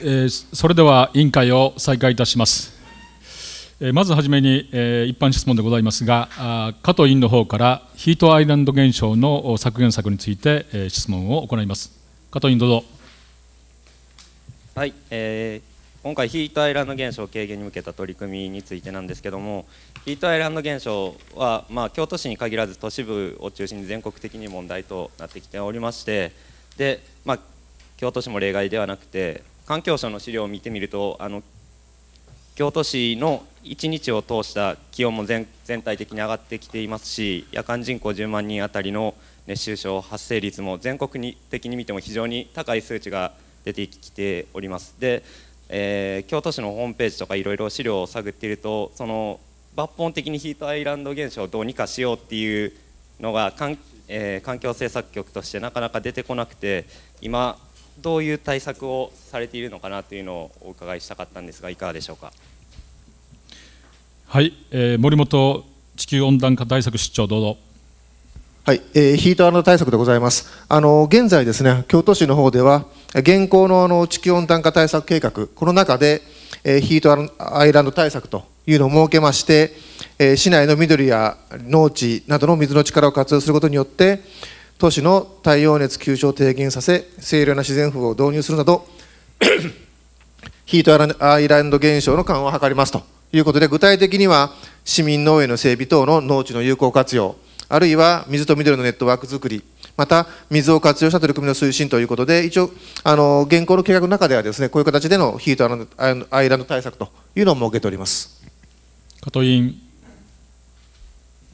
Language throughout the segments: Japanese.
えー、それでは委員会を再開いたします。えー、まずはじめに、えー、一般質問でございますが、あ加藤委員の方からヒートアイランド現象の削減策について、えー、質問を行います。加藤委員どうぞ。はい、えー、今回ヒートアイランド現象軽減に向けた取り組みについてなんですけども、ヒートアイランド現象はまあ京都市に限らず都市部を中心に全国的に問題となってきておりまして、でまあ京都市も例外ではなくて環境省の資料を見てみるとあの京都市の1日を通した気温も全体的に上がってきていますし夜間人口10万人あたりの熱中症発生率も全国に的に見ても非常に高い数値が出てきております。でえー、京都市のホームページとかいろいろ資料を探っているとその抜本的にヒートアイランド現象をどうにかしようっていうのが、えー、環境政策局としてなかなか出てこなくて今どういう対策をされているのかなというのをお伺いしたかったんですがいかがでしょうか。はい、えー、森本地球温暖化対策室長どうぞ。はい、えー、ヒートアンド対策でございます。あの現在ですね、京都市の方では現行のあの地球温暖化対策計画この中で、えー、ヒートアイランド対策というのを設けまして、えー、市内の緑や農地などの水の力を活用することによって都市の太陽熱急所を低減させ清涼な自然風を導入するなどヒートアイランド現象の緩和を図りますということで具体的には市民農園の整備等の農地の有効活用あるいは水と緑のネットワークづくりまた水を活用した取り組みの推進ということで一応あの現行の計画の中ではですねこういう形でのヒートアイランド対策というのを設けております。加藤委員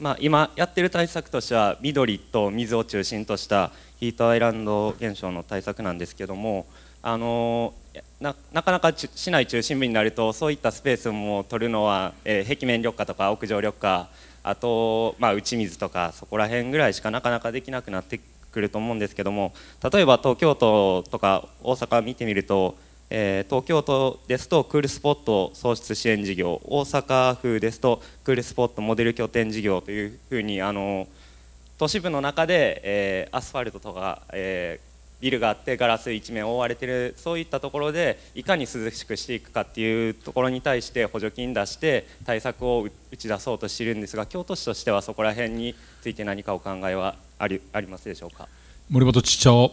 まあ、今やってる対策としては緑と水を中心としたヒートアイランド現象の対策なんですけどもあのなかなか市内中心部になるとそういったスペースも取るのは、えー、壁面緑化とか屋上緑化あと、まあ、打ち水とかそこら辺ぐらいしかなかなかできなくなってくると思うんですけども例えば東京都とか大阪見てみるとえ東京都ですとクールスポット創出支援事業大阪府ですとクールスポットモデル拠点事業というふうにあの都市部の中で、えー、アスファルトとか、えー、ビルがあってガラス一面覆われてるそういったところでいかに涼しくしていくかっていうところに対して補助金出して対策を打ち出そうとしているんですが京都市としてはそこら辺について何かお考えはありありますでしょうか森本ち長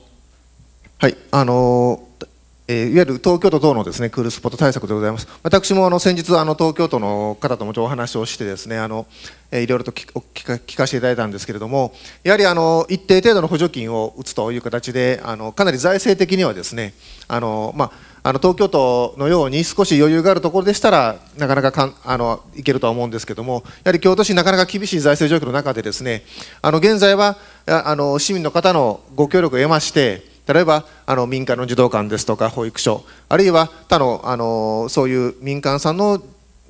はいあのーえいわゆる東京都等のですねクールスポット対策でございます私もあの先日あの東京都の方ともちっとお話をしてですねあの、えいろいろと聞かせていただいたんですけれどもやはりあの一定程度の補助金を打つという形であのかなり財政的にはですねあの、まあ、あの東京都のように少し余裕があるところでしたらなかなかかんあのいけるとは思うんですけどもやはり京都市なかなか厳しい財政状況の中でですねあの現在はあの市民の方のご協力を得まして例えばあの民間の児童館ですとか保育所あるいは他のあのそういう民間さんの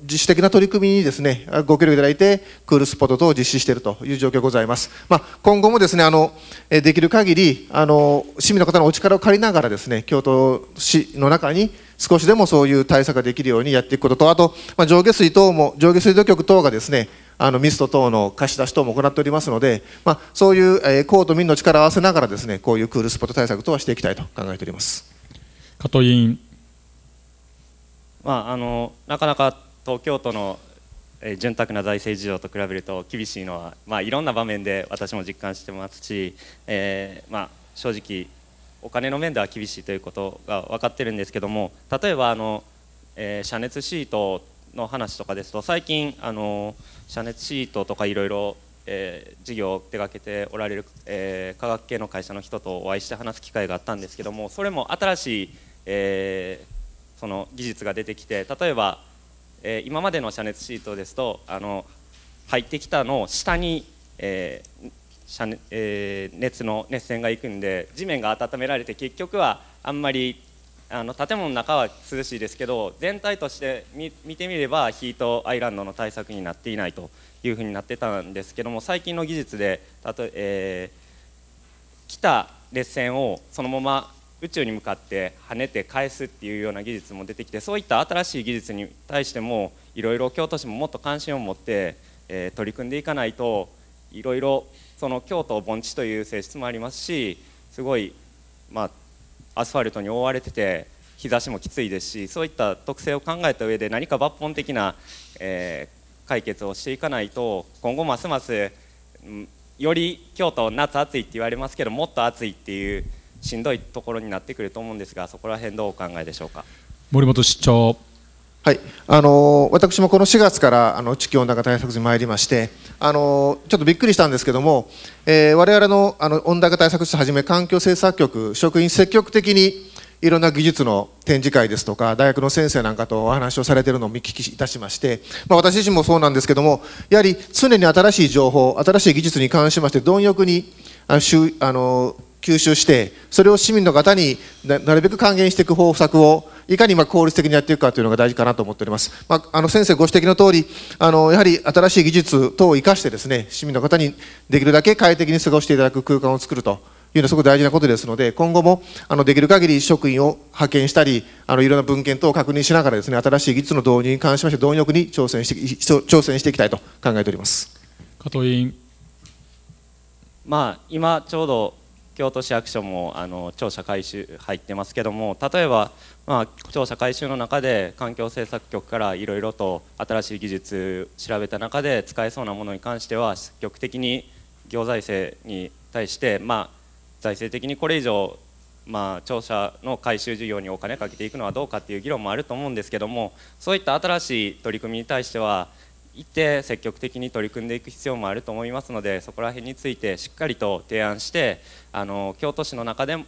自主的な取り組みにですねご協力いただいてクールスポット等を実施しているという状況ございます、まあ、今後もですねあのできる限りあり市民の方のお力を借りながらですね京都市の中に少しでもそういう対策ができるようにやっていくこととあと、まあ、上下水等も上下水道局等がですねあのミスト等の貸し出し等も行っておりますので、まあ、そういう、えー、公と民の力を合わせながらですねこういうクールスポット対策等はしていきたいと考えております加藤委員、まあ、あのなかなか東京都のえ潤沢な財政事情と比べると厳しいのは、まあ、いろんな場面で私も実感してますし、えーまあ、正直お金の面では厳しいということが分かってるんですけども例えばあの、えー、遮熱シートの話とかですと最近あの遮熱シートとかいろいろ事業を手がけておられる、えー、科学系の会社の人とお会いして話す機会があったんですけどもそれも新しい、えー、その技術が出てきて例えば、えー、今までの遮熱シートですとあの入ってきたのを下に、えー、遮、えー、熱の熱線がいくんで地面が温められて結局はあんまりあの建物の中は涼しいですけど全体として見見てみればヒートアイランドの対策になっていないというふうになってたんですけども最近の技術でたと、えー、来た列線をそのまま宇宙に向かって跳ねて返すっていうような技術も出てきてそういった新しい技術に対してもいろいろ京都市ももっと関心を持って、えー、取り組んでいかないといろいろその京都盆地という性質もありますしすごい、まあ、アスファルトに覆われてて日差しもきついですしそういった特性を考えた上で何か抜本的な、えー、解決をしていかないと今後ますます、より京都夏暑いって言われますけどもっと暑いっていうしんどいところになってくると思うんですがそこら辺どうお考えでしょうか森本市長はい、あの私もこの4月からあの地球温暖化対策に参りまして、あのちょっとびっくりしたんですけども、えー、我々のあの温暖化対策室はじめ環境政策局職員積極的にいろんな技術の展示会ですとか大学の先生なんかとお話をされているのを見聞きいたしまして、まあ、私自身もそうなんですけどもやはり常に新しい情報新しい技術に関しまして貪欲にあのあの吸収してそれを市民の方になるべく還元していく方策をいかにま効率的にやっていくかというのが大事かなと思っております、まあ、あの先生ご指摘の通りあのやはり新しい技術等を生かしてですね市民の方にできるだけ快適に過ごしていただく空間を作るというのはすごく大事なことですので今後もあのできる限り職員を派遣したりあのいろんな文献等を確認しながらですね新しい技術の導入に関しまして貪欲に挑戦して挑戦していきたいと考えております加藤委員まあ今ちょうど京都市役所もあの庁舎改修入ってますけども例えば、まあ、庁舎改修の中で環境政策局からいろいろと新しい技術調べた中で使えそうなものに関しては積極的に行財政に対して、まあ、財政的にこれ以上、まあ、庁舎の改修事業にお金かけていくのはどうかっていう議論もあると思うんですけどもそういった新しい取り組みに対しては行って積極的に取り組んでいく必要もあると思いますのでそこら辺についてしっかりと提案してあの京都市の中でも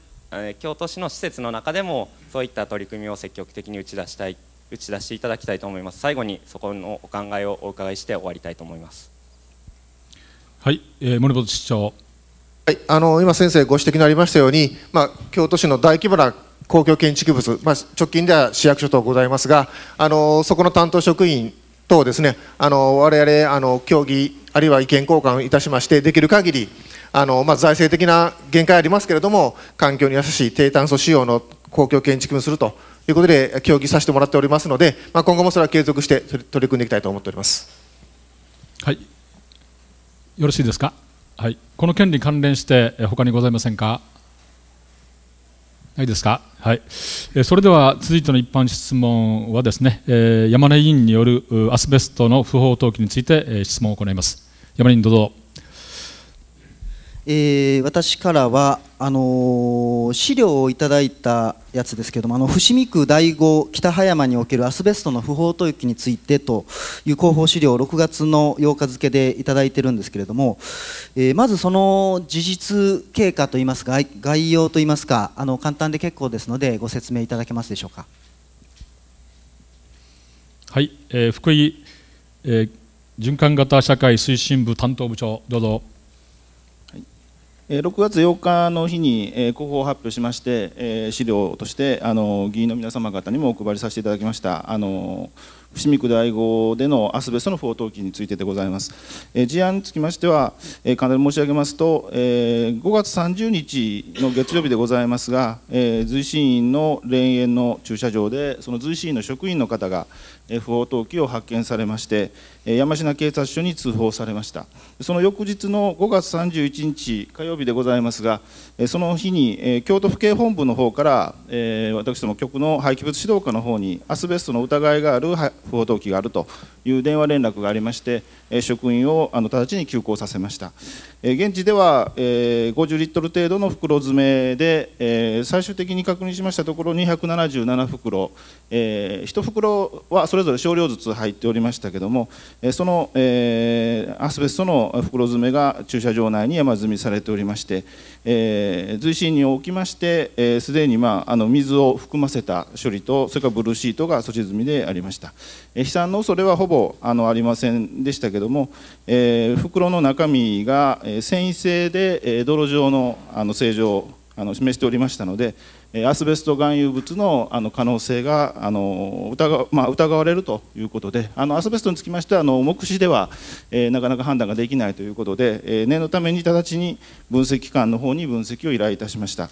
京都市の施設の中でもそういった取り組みを積極的に打ち出したい打ち出していただきたいと思います最後にそこのお考えをお伺いして終わりたいと思いますはい、えー、森本市長はい、あの今先生ご指摘のありましたように、まあ、京都市の大規模な公共建築物、まあ、直近では市役所とございますがあのそこの担当職員とですねあの我々あの協議あるいは意見交換いたしましてできる限りあの、まあ、財政的な限界ありますけれども環境に優しい低炭素仕様の公共建築もするということで協議させてもらっておりますので、まあ、今後もそれは継続して取り組んでいきたいと思っております。はい、よろしいですか、はい、この件に関連して他にございませんか。ないですか、はいえそれでは続いての一般質問はですね、え山根委員によるアスベストの不法投棄について、え質問を行います山根委員どうぞえー、私からはあのー、資料をいただいたやつですけどもあの伏見区第5北葉山におけるアスベストの不法投棄についてという広報資料を6月の8日付でいただいてるんですけれども、えー、まずその事実経過といいますか概要といいますかあの簡単で結構ですのでご説明いただけますでしょうか。はい、えー、福井、えー、循環型社会推進部担当部長どうぞ。6月8日の日に広報を発表しまして資料としてあの議員の皆様方にもお配りさせていただきましたあの伏見区第五でのアスベストの不法投棄についてでございます事案につきましては簡単に申し上げますと5月30日の月曜日でございますが随身院の霊園の駐車場でその随身院の職員の方が不法投棄を発見されまして山科警察署に通報されましたその翌日の5月31日火曜日でございますがその日に京都府警本部の方から私ども局の廃棄物指導課の方にアスベストの疑いがある不法投棄があるという電話連絡がありまして、え職員をあの直ちに休校させました、え現地では、え50リットル程度の袋詰めで、え最終的に確認しましたところ277袋、え1袋はそれぞれ少量ずつ入っておりましたけども、えその、えアスベストの袋詰めが駐車場内に山積みされておりまして、えー、随身におきましてすで、えー、に、まあ、あの水を含ませた処理とそれからブルーシートが措置済みでありました、えー、飛散の恐れはほぼあのありませんでしたけども、えー、袋の中身が繊維性で、えー、泥状のあの正常をあの示しておりましたので、アスベスト含有物のあの可能性があの疑,、まあ、疑われるということであのアスベストにつきましてはあの目視では、えー、なかなか判断ができないということで、えー、念のために直ちに分析機関の方に分析を依頼いたしました。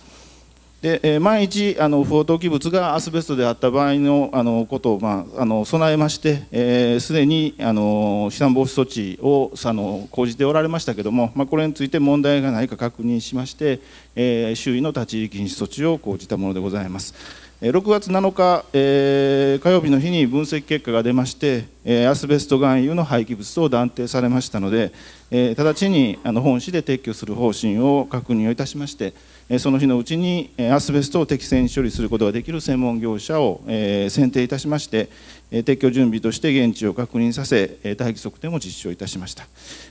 で、えー、万一あの不法投棄物がアスベストであった場合のあのことを、まあ、あの備えましてすで、えー、にあの飛散防止措置をあの講じておられましたけれども、まあ、これについて問題がないか確認しまして、えー、周囲の立ち入り禁止措置を講じたものでございます。6月7日、えー、火曜日の日に分析結果が出まして、えー、アスベスト含有の廃棄物と断定されましたので、えー、直ちにあの本市で撤去する方針を確認をいたしまして、その日のうちにアスベストを適正に処理することができる専門業者を選定いたしまして撤去準備として現地を確認させ大機測定も実施をいたしました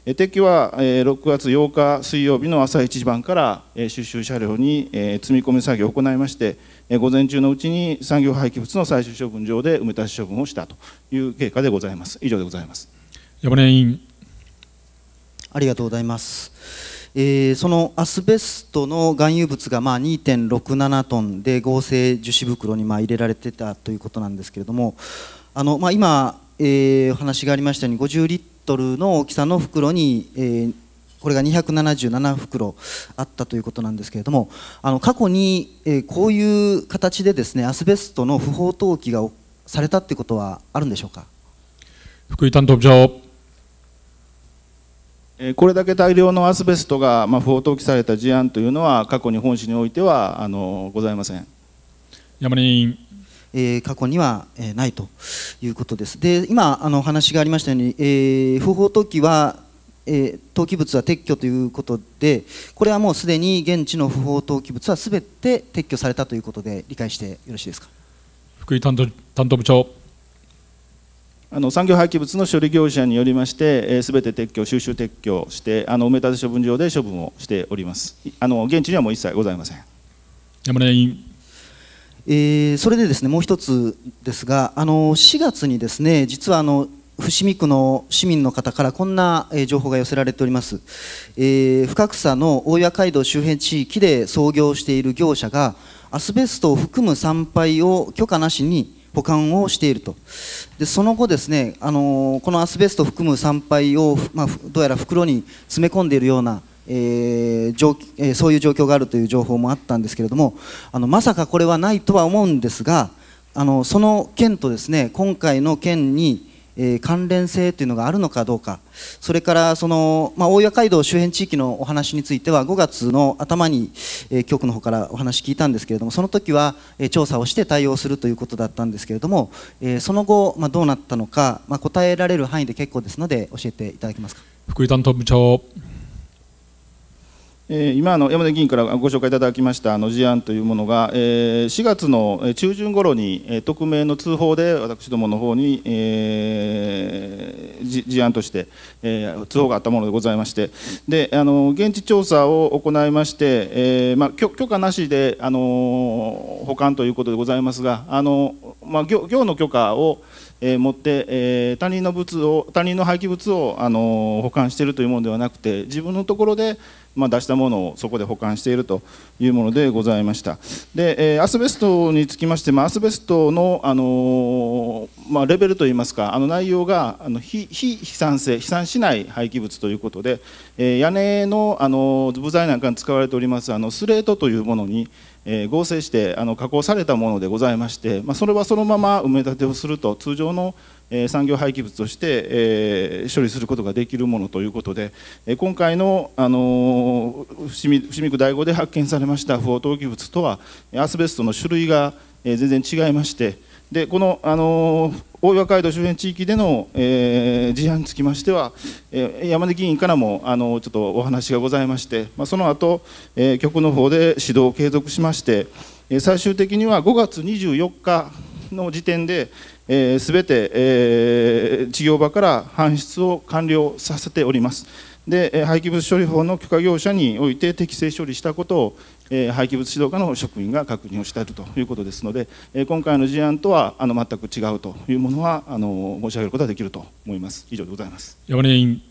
撤去は6月8日水曜日の朝1時番から収集車両に積み込み作業を行いまして午前中のうちに産業廃棄物の最終処分場で埋め立て処分をしたという経過でございます以上でございます山根委員ありがとうございますえー、そのアスベストの含有物がまあ2.67トンで合成樹脂袋にまあ入れられてたということなんですけれどもあの、まあ、今、えー、お話がありましたように50リットルの大きさの袋に、えー、これが277袋あったということなんですけれどもあの過去に、えー、こういう形でですねアスベストの不法投棄がされたということはあるんでしょうか福井担当部長これだけ大量のアスベストが不法投棄された事案というのは過去に本市においてはあのございません。山林え過去には、えないということです。で今あの話がありましたように、えー、不法投棄は、えー、投棄物は撤去ということでこれはもうすでに現地の不法投棄物はすべて撤去されたということで理解してよろしいですか福井担当担当部長あの産業廃棄物の処理業者によりまして、えべ全て撤去、収集撤去してあの埋め立て処分場で処分をしておりますあの現地にはもう一切ございません山田委員えー、それでですねもう一つですがあの4月にですね実はあの伏見区の市民の方からこんな情報が寄せられております、えー、深草の大岩街道周辺地域で操業している業者がアスベストを含む産廃を許可なしに保管をしているとでその後ですね、あのー、このアスベストを含む産廃を、まあ、どうやら袋に詰め込んでいるような、えー状えー、そういう状況があるという情報もあったんですけれどもあのまさかこれはないとは思うんですがあのその件とですね今回の件にえー、関連性というのがあるのかどうかそれからその、まあ、大谷街道周辺地域のお話については5月の頭に、えー、局の方からお話聞いたんですけれどもその時は、えー、調査をして対応するということだったんですけれども、えー、その後、まあ、どうなったのか、まあ、答えられる範囲で結構ですので教えていただけますか福井担当部長今の山田議員からご紹介いただきましたあの事案というものが、え4月の中旬頃に匿名の通報で私どもの方に、えー、事案として、え通報があったものでございましてであの現地調査を行いまして、えまあ、許可なしであの保管ということでございますがあの、まあ、業業の許可をえ持って、え他人の物を他人の廃棄物をあの保管しているというものではなくて自分のところで、まあ、出したものをそこで保管しているというものでございましたで、えー、アスベストにつきまして、まあ、アスベストの、あのー、まあ、レベルといいますかあの内容があの非非飛散性飛散しない廃棄物ということで、えー、屋根の、あの部材なんかに使われておりますあのスレートというものにえー、合成してあの加工されたものでございまして、まあ、それはそのまま埋め立てをすると通常の産業廃棄物として、処理することができるものということで、今回の、あの伏見区第5で発見されました不法投棄物とはアスベストの種類が、全然違いましてでこの、あの大岩街道周辺地域での、事案につきましては、山根議員からも、あのちょっとお話がございまして、その後、局の方で指導を継続しまして最終的には5月24日の時点で、えべ全て、えー、事業場から搬出を完了させております。で廃棄物処理法の許可業者において適正処理したことを、えー、廃棄物指導課の職員が確認をしているということですので、えー、今回の事案とはあの全く違うというものはあの申し上げることができると思います。以上でございます山根委員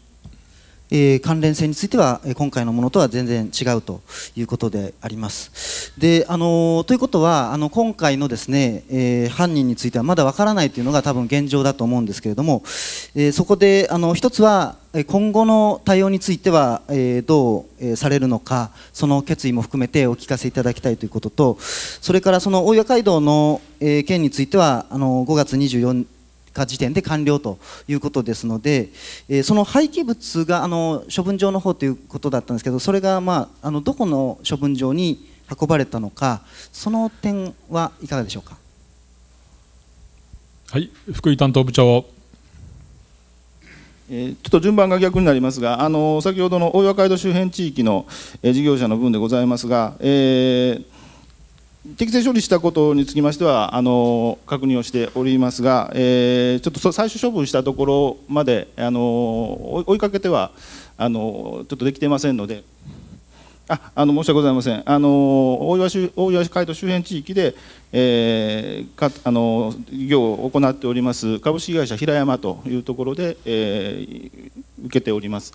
えー、関連性については今回のものとは全然違うということであります。であのということはあの今回のですね、えー、犯人についてはまだわからないというのが多分現状だと思うんですけれども、えー、そこであの一つは今後の対応については、えー、どうされるのかその決意も含めてお聞かせいただきたいということとそれからその大岩街道の、えー、件についてはあの5月24日が時点で完了ということですので、えー、その廃棄物があの処分場の方ということだったんですけどそれが、まあ、あのどこの処分場に運ばれたのかその点はいかがでしょうか。はい、福井担当部長ちょっと順番が逆になりますが、あの先ほどの大岩街道周辺地域の事業者の分でございますが、えー適正処理したことにつきましてはあの確認をしておりますが、えー、ちょっと最終処分したところまであの追いかけてはあのちょっとできていませんので。ああの申し訳ございません、あの大岩大岩街道周辺地域で、えー、かあの業を行っております株式会社平山というところで、えー、受けております。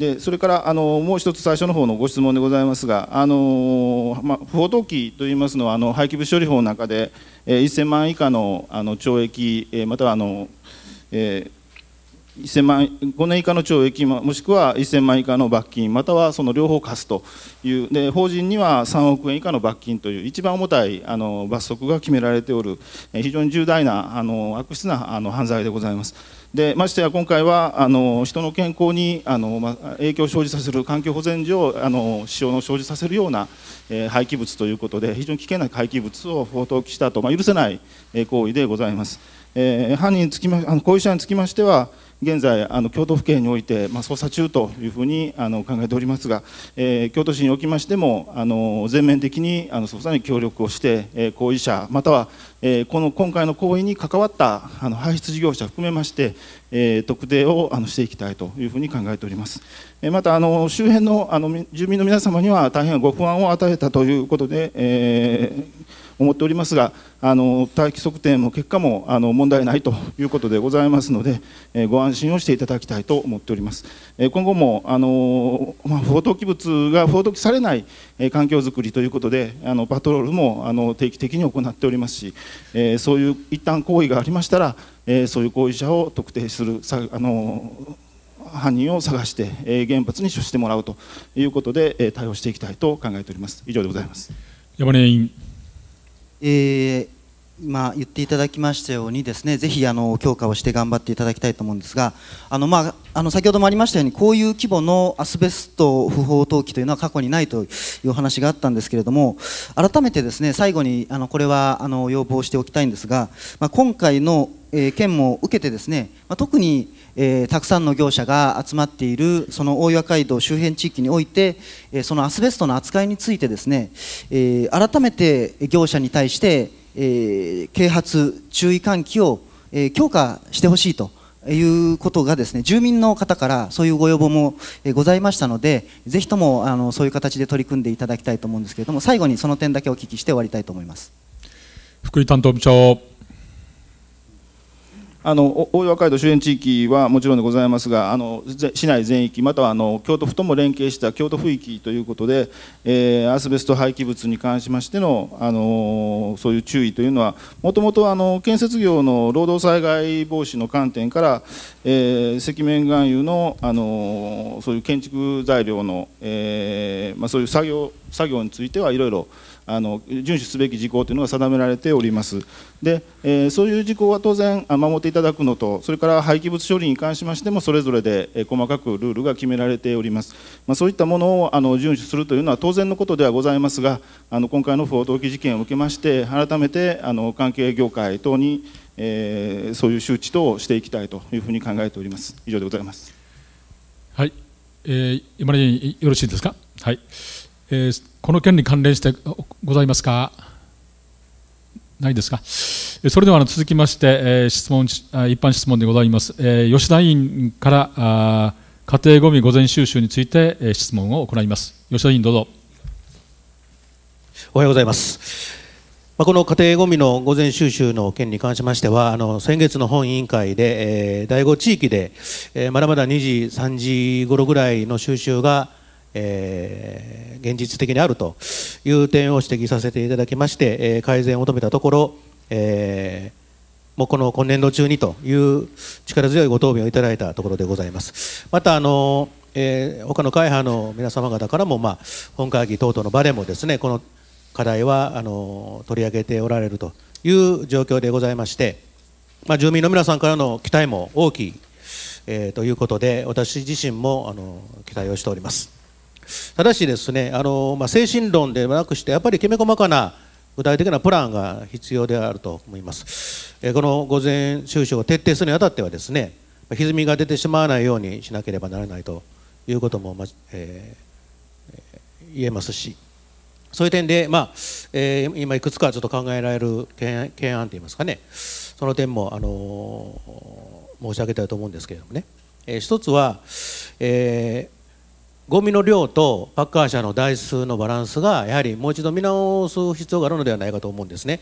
でそれからあのもう一つ最初の方のご質問でございますが、あのまあ、不法投棄といいますのはあの廃棄物処理法の中で、えー、1000万以下のあの懲役、えー、またはあの、えー、1000万5年以下の懲役もしくは1000万以下の罰金またはその両方課すというで法人には3億円以下の罰金という一番重たいあの罰則が決められておる、えー、非常に重大なあの悪質なあの犯罪でございます。でましてや今回はあの人の健康にあの、ま、影響を生じさせる環境保全上あの支障の生じさせるような、えー、廃棄物ということで非常に危険な廃棄物を放投棄したと、まあ、許せない行為でございます。えー、犯人につきまあの行為者につきましては現在あの京都府警において、まあ、捜査中というふうにあの考えておりますが、えー、京都市におきましてもあの全面的にあの捜査に協力をして、えー、行為者または、えー、この今回の行為に関わったあの排出事業者含めまして、えー、特定をあのしていきたいというふうに考えております。えー、またあの周辺のあの住民の皆様には大変ご不安を与えたということで、えー思っておりますがあの大気測定も結果もあの問題ないということでございますので、えご安心をしていただきたいと思っております、え今後もあの、まあ、不法投棄物が不法投棄されない、え環境づくりということであのパトロールもあの定期的に行っておりますし、えそういう一旦行為がありましたら、えそういう行為者を特定するさあの犯人を探して、え原発に処してもらうということで、え対応していきたいと考えております。以上でございます。山根委員。y eh, まあ、言っていただきましたようにですねぜひあの強化をして頑張っていただきたいと思うんですがあの、まあ、あの先ほどもありましたようにこういう規模のアスベスト不法投棄というのは過去にないというお話があったんですけれども改めてですね最後にあのこれはあの要望しておきたいんですが、まあ、今回の、え件も受けてですね、まあ、特に、えー、たくさんの業者が集まっているその大岩街道周辺地域において、えー、そのアスベストの扱いについてですね、えー、改めて業者に対してえー、啓発注意喚起を、えー、強化してほしいということがですね住民の方からそういうご要望もございましたのでぜひともあのそういう形で取り組んでいただきたいと思うんですけれども最後にその点だけお聞きして終わりたいと思います福井担当部長あの大岩街道周辺地域はもちろんでございますがあの市内全域またはあの京都府とも連携した京都府域ということで、えー、アスベスト廃棄物に関しましてのあのそういう注意というのはもともと建設業の労働災害防止の観点から、えー、石面含有のあのそういう建築材料の、えーまあ、そういう作業作業についてはいろいろ。あの遵守すべき事項というのが定められておりますで、えー、そういう事項は当然守っていただくのとそれから廃棄物処理に関しましてもそれぞれで、えー、細かくルールが決められております、まあ、そういったものをあの遵守するというのは当然のことではございますがあの今回の不法投棄事件を受けまして改めてあの関係業界等に、えー、そういう周知等をしていきたいというふうに考えております以上でございますはい、えー、今までよろしいですかはい、えーこの件に関連してございますかないですかそれでは続きまして、え質問一般質問でございます、え吉田委員から家庭ごみ午前収集について、え質問を行います吉田委員どうぞおはようございますまこの家庭ごみの午前収集の件に関しましてはあの先月の本委員会で、え第5地域で、えまだまだ2時3時頃ぐらいの収集がえー、現実的にあるという点を指摘させていただきまして、えー、改善を求めたところ、えーもうこの今年度中にという力強いご答弁をいただいたところでございます。またあの、えー、他の会派の皆様方からも、まあ、本会議等々の場でもですねこの課題はあの取り上げておられるという状況でございまして、まあ、住民の皆さんからの期待も大きい、えー、ということで私自身もあの期待をしております。ただしですねあの、まあ、精神論ではなくしてやっぱりきめ細かな具体的なプランが必要であると思います。この午前収職を徹底するにあたってはですね歪みが出てしまわないようにしなければならないということも、まえー、言えますしそういう点で、まあえー、今いくつかちょっと考えられる懸案といいますかねその点も、あのー、申し上げたいと思うんですけれどもね、えー、一つは、えーゴミの量とパッカー車の台数のバランスがやはりもう一度見直す必要があるのではないかと思うんですね。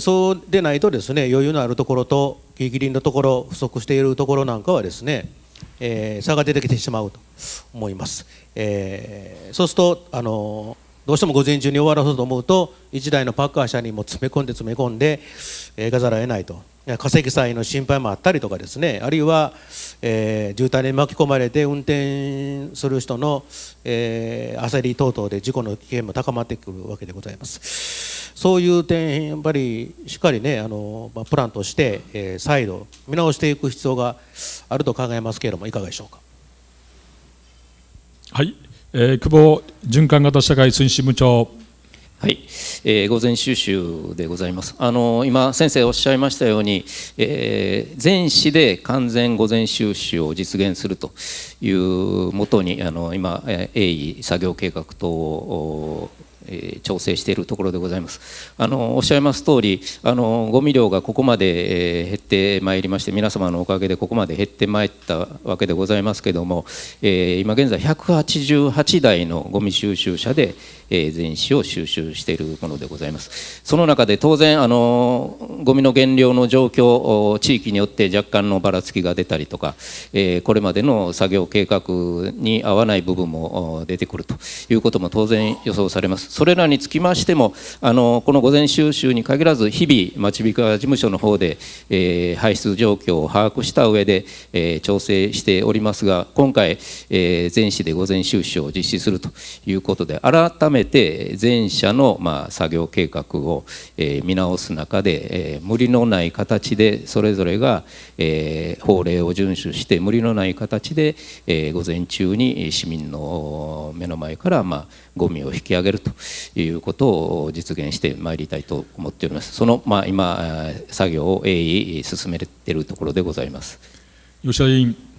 そうでないとですね余裕のあるところとギリギリのところ不足しているところなんかはですね、えー、差が出てきてしまうと思います。えー、そうするとあのーどうしても午前中に終わらそうと思うと1台のパッカー車にも詰め込んで詰め込んでえかざらえないと化石際の心配もあったりとかですねあるいは、え渋滞に巻き込まれて運転する人の、え焦り等々で事故の危険も高まってくるわけでございますそういう点やっぱりしっかりねあの、まあ、プランとして、え再度見直していく必要があると考えますけれどもいかがでしょうかはいえー、久保循環型社会推進部長。はい、えー、午前収集でございます。あの今先生おっしゃいましたように、えー、全市で完全午前収集を実現するというもとにあの今、えー、鋭意作業計画等をえ調整しているところでございますあのおっしゃいます通りあのゴミ量がここまで、え減ってまいりまして皆様のおかげでここまで減ってまいったわけでございますけども、え今現在188台のゴミ収集車で、えー、全紙を収集しているものでございますその中で当然あのゴミの減量の状況地域によって若干のばらつきが出たりとか、えー、これまでの作業計画に合わない部分も出てくるということも当然予想されますそれらにつきましてもあのこの午前収集に限らず日々町美化事務所の方で、えー、排出状況を把握した上で、えー、調整しておりますが今回、えー、全市で午前収集を実施するということで改めてえて全社のまあ作業計画をえ見直す中でえ無理のない形でそれぞれがえ法令を遵守して無理のない形でえ午前中に市民の目の前からまあゴミを引き上げるということを実現してまいりたいと思っております。そのまあ今作業を鋭意進めているところでございます。吉田委員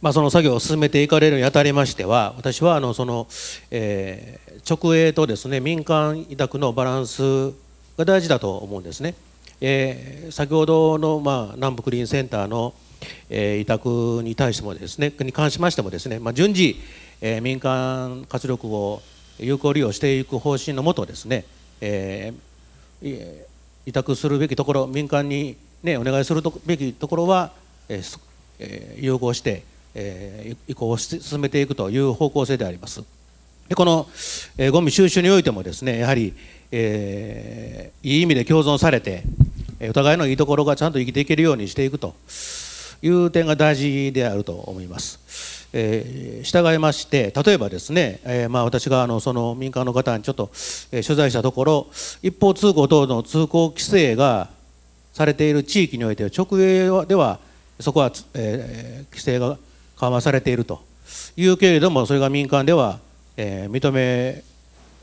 まあ、その作業を進めていかれるにあたりましては私はあのその、えー、直営とですね民間委託のバランスが大事だと思うんですね。えー、先ほどの、まあ、南部クリーンセンターの、えー、委託に対してもですねに関しましてもですね、まあ、順次、えー、民間活力を有効利用していく方針のもとですね、えー、委託するべきところ民間に、ね、お願いするべきところは、えー、融合してえ移行を進めていくという方向性であります。でこの、えゴミ収集においてもですねやはり、えー、いい意味で共存されてお互いのいいところがちゃんと生きていけるようにしていくという点が大事であると思います。えー、従いまして例えばですね、えー、まあ、私があのその民間の方にちょっと、えー、取材したところ一方通行等の通行規制がされている地域においては直営ではそこは、えー、規制が緩和されているというけれどもそれが民間では、えー、認め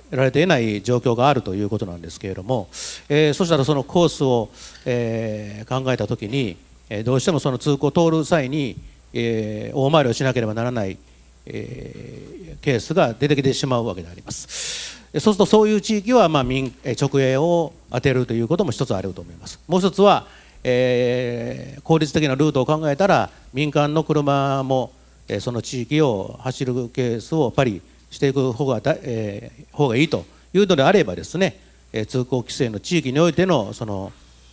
られていない状況があるということなんですけれども、えー、そしたらそのコースを、えー、考えた時に、えどうしてもその通行を通る際に、えー、大回りをしなければならない、えケースが出てきてしまうわけであります。そうするとそういう地域はま民直営を当てるということも一つあると思います。もう一つは、えー、効率的なルートを考えたら民間の車も、えその地域を走るケースをパリしていく方がえー、方がいいというのであればですね、え通行規制の地域においてのその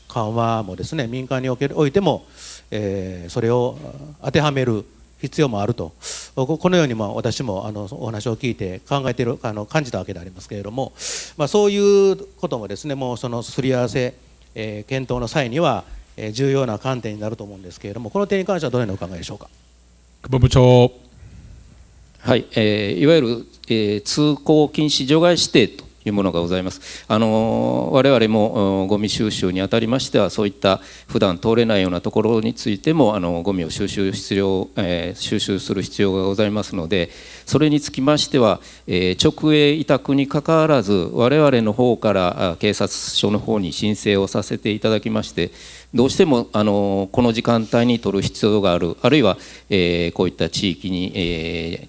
緩和もですね民間におけるおいても、えそれを当てはめる必要もあるとこのようにま私もあのお話を聞いて考えてるあの感じたわけでありますけれども、まあ、そういうこともですねもうそのすり合わせ、え検討の際には重要な観点になると思うんですけれども、この点に関してはどのようにお考えでしょうか。久保部長はい、えー、いわゆる、えー、通行禁止除外指定というものがございます。あの我々もゴミ収集にあたりましてはそういった普段通れないようなところについてもあのゴミを収集必要、えー、収集する必要がございますのでそれにつきましては、えー、直営委託にかかわらず我々の方から警察署の方に申請をさせていただきましてどうしてもあのこの時間帯に取る必要があるあるいは、えー、こういった地域に、えー、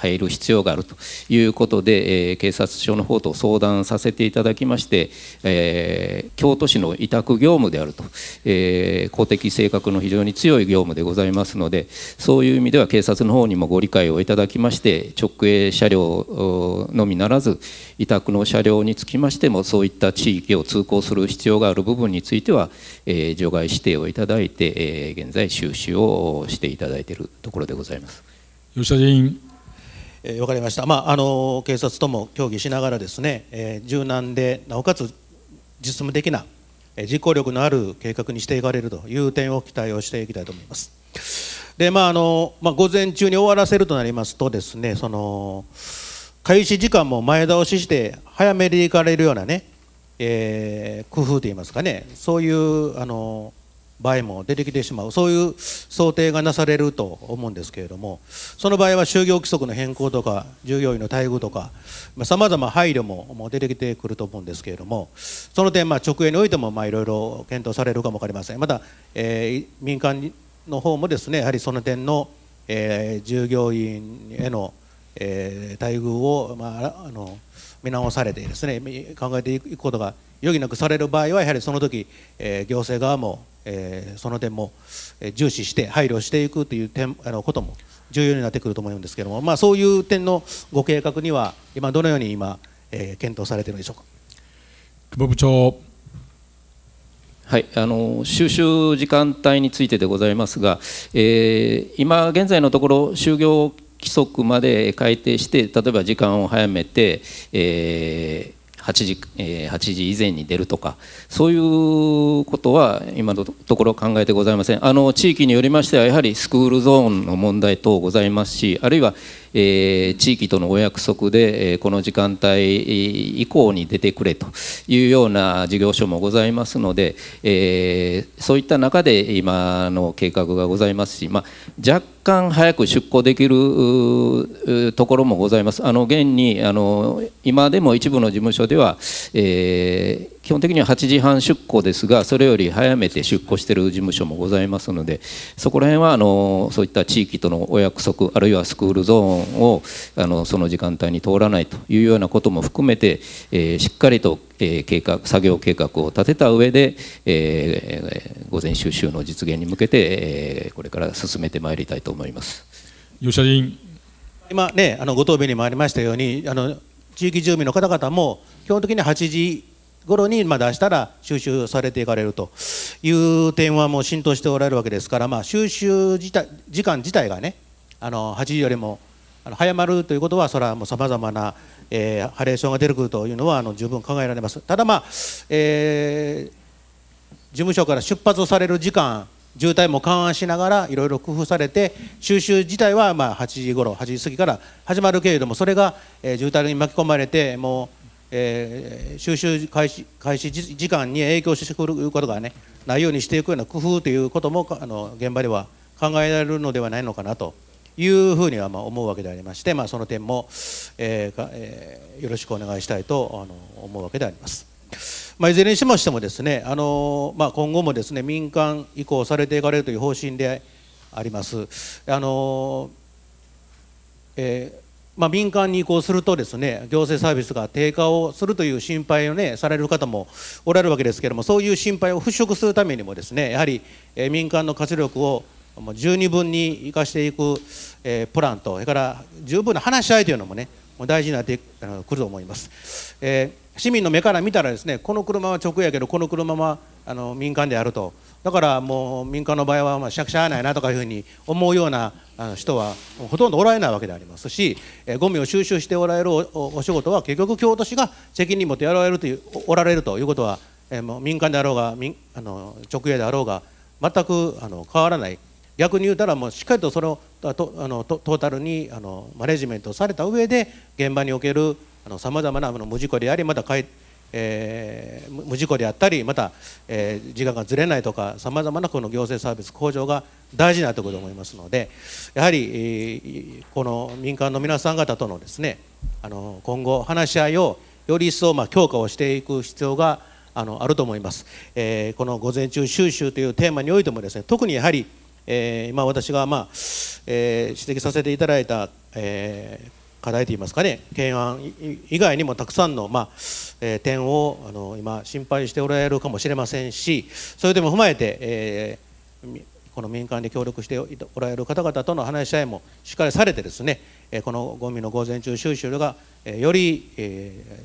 入る必要があるということで、えー、警察署の方と相談させていただきまして、えー、京都市の委託業務であると、えー、公的性格の非常に強い業務でございますのでそういう意味では警察の方にもご理解をいただきまして直営車両のみならず委託の車両につきましてもそういった地域を通行する必要がある部分については、えー、除外指定をいただいて、えー、現在収支をしていただいているところでございます。吉田議員えかりました、まああの警察とも協議しながらですね、えー、柔軟でなおかつ実務的な、えー、実行力のある計画にしていかれるという点を期待をしていきたいと思います。でまああのまあ、午前中に終わらせるとなりますとですねその開始時間も前倒しして早めに行かれるようなね、えー、工夫といいますかねそういうあの場合も出てきてしまうそういう想定がなされると思うんですけれどもその場合は就業規則の変更とか従業員の待遇とかさまざ、ま配慮も出てきてくると思うんですけれどもその点、ま直営においてもいろいろ検討されるかも分かりませんまた、えー、民間の方もですねやはりその点の、えー、従業員への、えー、待遇を、まあ、あの見直されてですね考えていくことが余儀なくされる場合はやはりその時、え行政側もえー、その点も重視して配慮していくという点あのことも重要になってくると思うんですけども、まあ、そういう点のご計画には今どのように今、えー、検討されているでしょうか久保部長はい、あの収集時間帯についてでございますが、えー、今現在のところ就業規則まで改定して例えば時間を早めて、えー8時,、えー、8時以前に出るとかそういうことは今のところ考えてございませんあの地域によりましてはやはりスクールゾーンの問題等ございますしあるいは、えー、地域とのお約束で、えー、この時間帯以降に出てくれというような事業所もございますので、えー、そういった中で今の計画がございますし、まあ、若干干早く出港できるところもございます。あの現にあの今でも一部の事務所では、えー、基本的には8時半出港ですがそれより早めて出港している事務所もございますのでそこら辺はあのそういった地域とのお約束あるいはスクールゾーンをあのその時間帯に通らないというようなことも含めて、えー、しっかりとえ計画作業計画を立てた上で、えー、午前収集の実現に向けて、えこれから進めてまいりたいと思います吉田員今ねあのご答弁にもありましたようにあの地域住民の方々も基本的に8時頃にま出したら収集されていかれるという点はもう浸透しておられるわけですから、まあ、収集自体時間自体がねあの8時よりも早まるということはそれはもうさまざまなえー、ハレーションが出てくるというのはあの十分考えられますただまあ、えー、事務所から出発をされる時間渋滞も緩和しながらいろいろ工夫されて収集自体はまあ8時頃8時過ぎから始まるけれどもそれが、えー、渋滞に巻き込まれてもう、えー、収集開始開始時間に影響してくることがねないようにしていくような工夫ということもあの現場では考えられるのではないのかなというふうにはまあ思うわけでありまして、まあ、その点も、えーえー、よろしくお願いしたいとあの思うわけであります。まあ、いずれにしましてもですねあの、まあ、今後もですね民間移行されていかれるという方針であります。あのえー、まあ、民間に移行するとですね行政サービスが低下をするという心配をねされる方もおられるわけですけれどもそういう心配を払拭するためにもですねやはり、えー、民間の活力を十二分に生かしていく、えプランとそれから十分な話し合いというのもね大事になってくると思います、えー、市民の目から見たらですねこの車は直やけどこの車はあの民間であるとだからもう民間の場合はまあしゃくしゃあないなとかいうふうに思うような人はほとんどおられないわけでありますしゴミを収集しておられるお仕事は結局京都市が責任持ってやられるというおられるということは、えー、もう民間であろうが民あの直営であろうが全くあの変わらない逆に言うたらもうしっかりとそれをとあのトータルにあのマネジメントされた上で現場におけるさまざまなあの無事故でありまたかい、えー、無事故であったりまた、えー、時間がずれないとかさまざまなこの行政サービス向上が大事なところで思いますのでやはり、えー、この民間の皆さん方とのですねあの今後話し合いをより一層まあ強化をしていく必要があのあると思います、えー、この午前中収集というテーマにおいてもですね特にやはりえー、私が、まあえー、指摘させていただいた、えー、課題といいますかね懸案以外にもたくさんの、まあえー、点をあの今心配しておられるかもしれませんしそれでも踏まえて、えーこの民間で協力しておられる方々との話し合いもしっかりされてですねこのゴミの午前中収集がより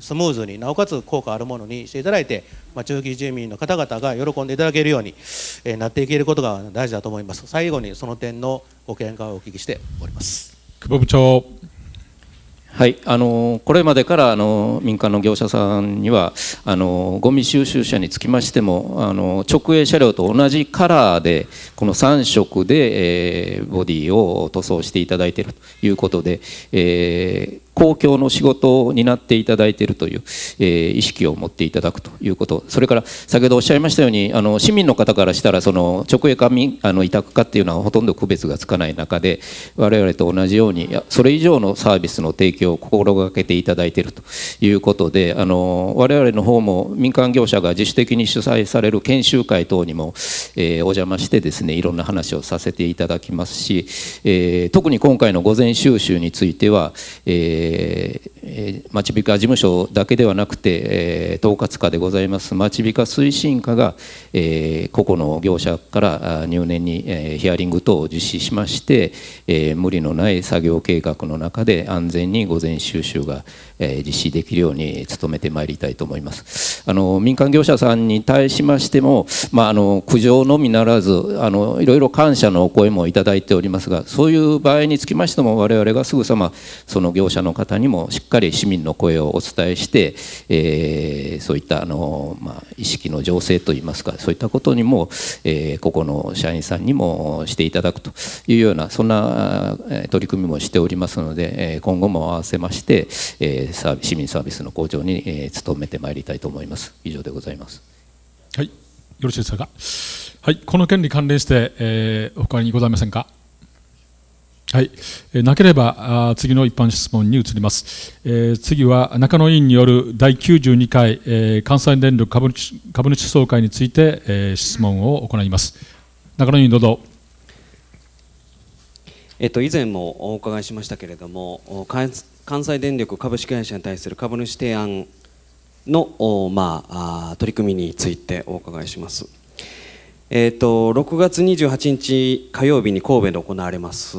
スムーズになおかつ効果あるものにしていただいて、ま中期住民の方々が喜んでいただけるようになっていけることが大事だと思います最後にその点のご見解をお聞きしております久保部長はい、あのこれまでからあの民間の業者さんにはあのゴミ収集車につきましてもあの直営車両と同じカラーでこの3色で、えー、ボディを塗装していただいているということで、えー公共の仕事を担っていただいているという、えー、意識を持っていただくということそれから先ほどおっしゃいましたようにあの市民の方からしたらその直営化あの委託化っていうのはほとんど区別がつかない中で我々と同じようにそれ以上のサービスの提供を心がけていただいているということであの我々の方も民間業者が自主的に主催される研修会等にも、えー、お邪魔してですねいろんな話をさせていただきますし、えー、特に今回の午前収集については、えーえ町びか事務所だけではなくて、えー、統括課でございます町びか推進課が、えー、個々の業者から入念に、えー、ヒアリング等を実施しまして、えー、無理のない作業計画の中で安全に午前収集がえ実施できるように努めてまいりたいと思います。あの民間業者さんに対しましても、まあ、あの苦情のみならずあのいろいろ感謝のお声もいただいておりますがそういう場合につきましても我々がすぐさまその業者の方にもしっかり市民の声をお伝えして、えー、そういったあの、まあ、意識の醸成といいますかそういったことにも、えー、ここの社員さんにもしていただくというようなそんな取り組みもしておりますので今後も合わせまして、えーえー、市民サービスの向上に、えー、努めてまいりたいと思います。以上でございます。はい、よろしいですか。はい、この件に関連して、えー、他にございませんか。はい、えー、なければあ次の一般質問に移ります、えー、次は中野委員による第92回、えー、関西電力株主株主総会について、えー、質問を行います中野委員どうぞえっと、以前もお伺いしましたけれども、関関西電力株式会社に対する株主提案の、まあ、取り組みについてお伺いします。えーと6月28日火曜日に神戸で行われます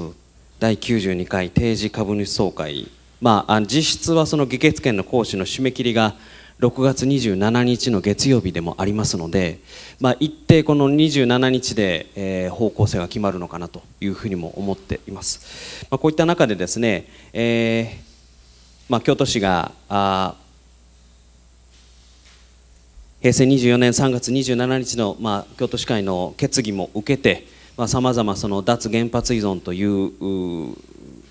第92回定時株主総会、まあ、実質はその議決権の行使の締め切りが6月27日の月曜日でもありますので、まあ、一定この27日で、えー、方向性が決まるのかなというふうにも思っています、まあ、こういった中でですね、えーまあ、京都市があ平成24年3月27日の、まあ、京都市会の決議も受けてさまざ、まその脱原発依存という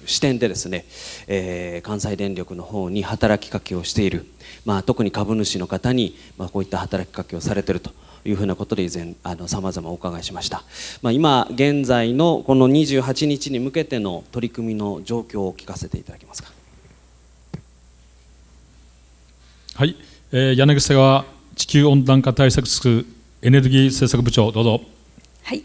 視点でですね、えー、関西電力の方に働きかけをしている、まあ、特に株主の方に、まあ、こういった働きかけをされていると。いうふうなことで以前あのざまお伺いしました。まあ、今現在のこの28日に向けての取り組みの状況を聞かせていただけますか。はい、えー、柳瀬川地球温暖化対策室エネルギー政策部長どうぞ。はい、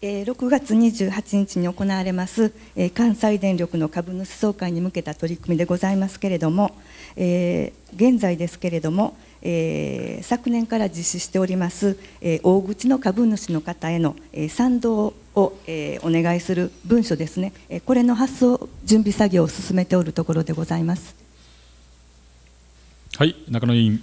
えー、6月28日に行われます、えー、関西電力の株主総会に向けた取り組みでございますけれども、えー、現在ですけれども、えー、昨年から実施しております、えー、大口の株主の方への、えー、賛同を、えー、お願いする文書ですね、えー、これの発送準備作業を進めておるところでございます。はい中野委員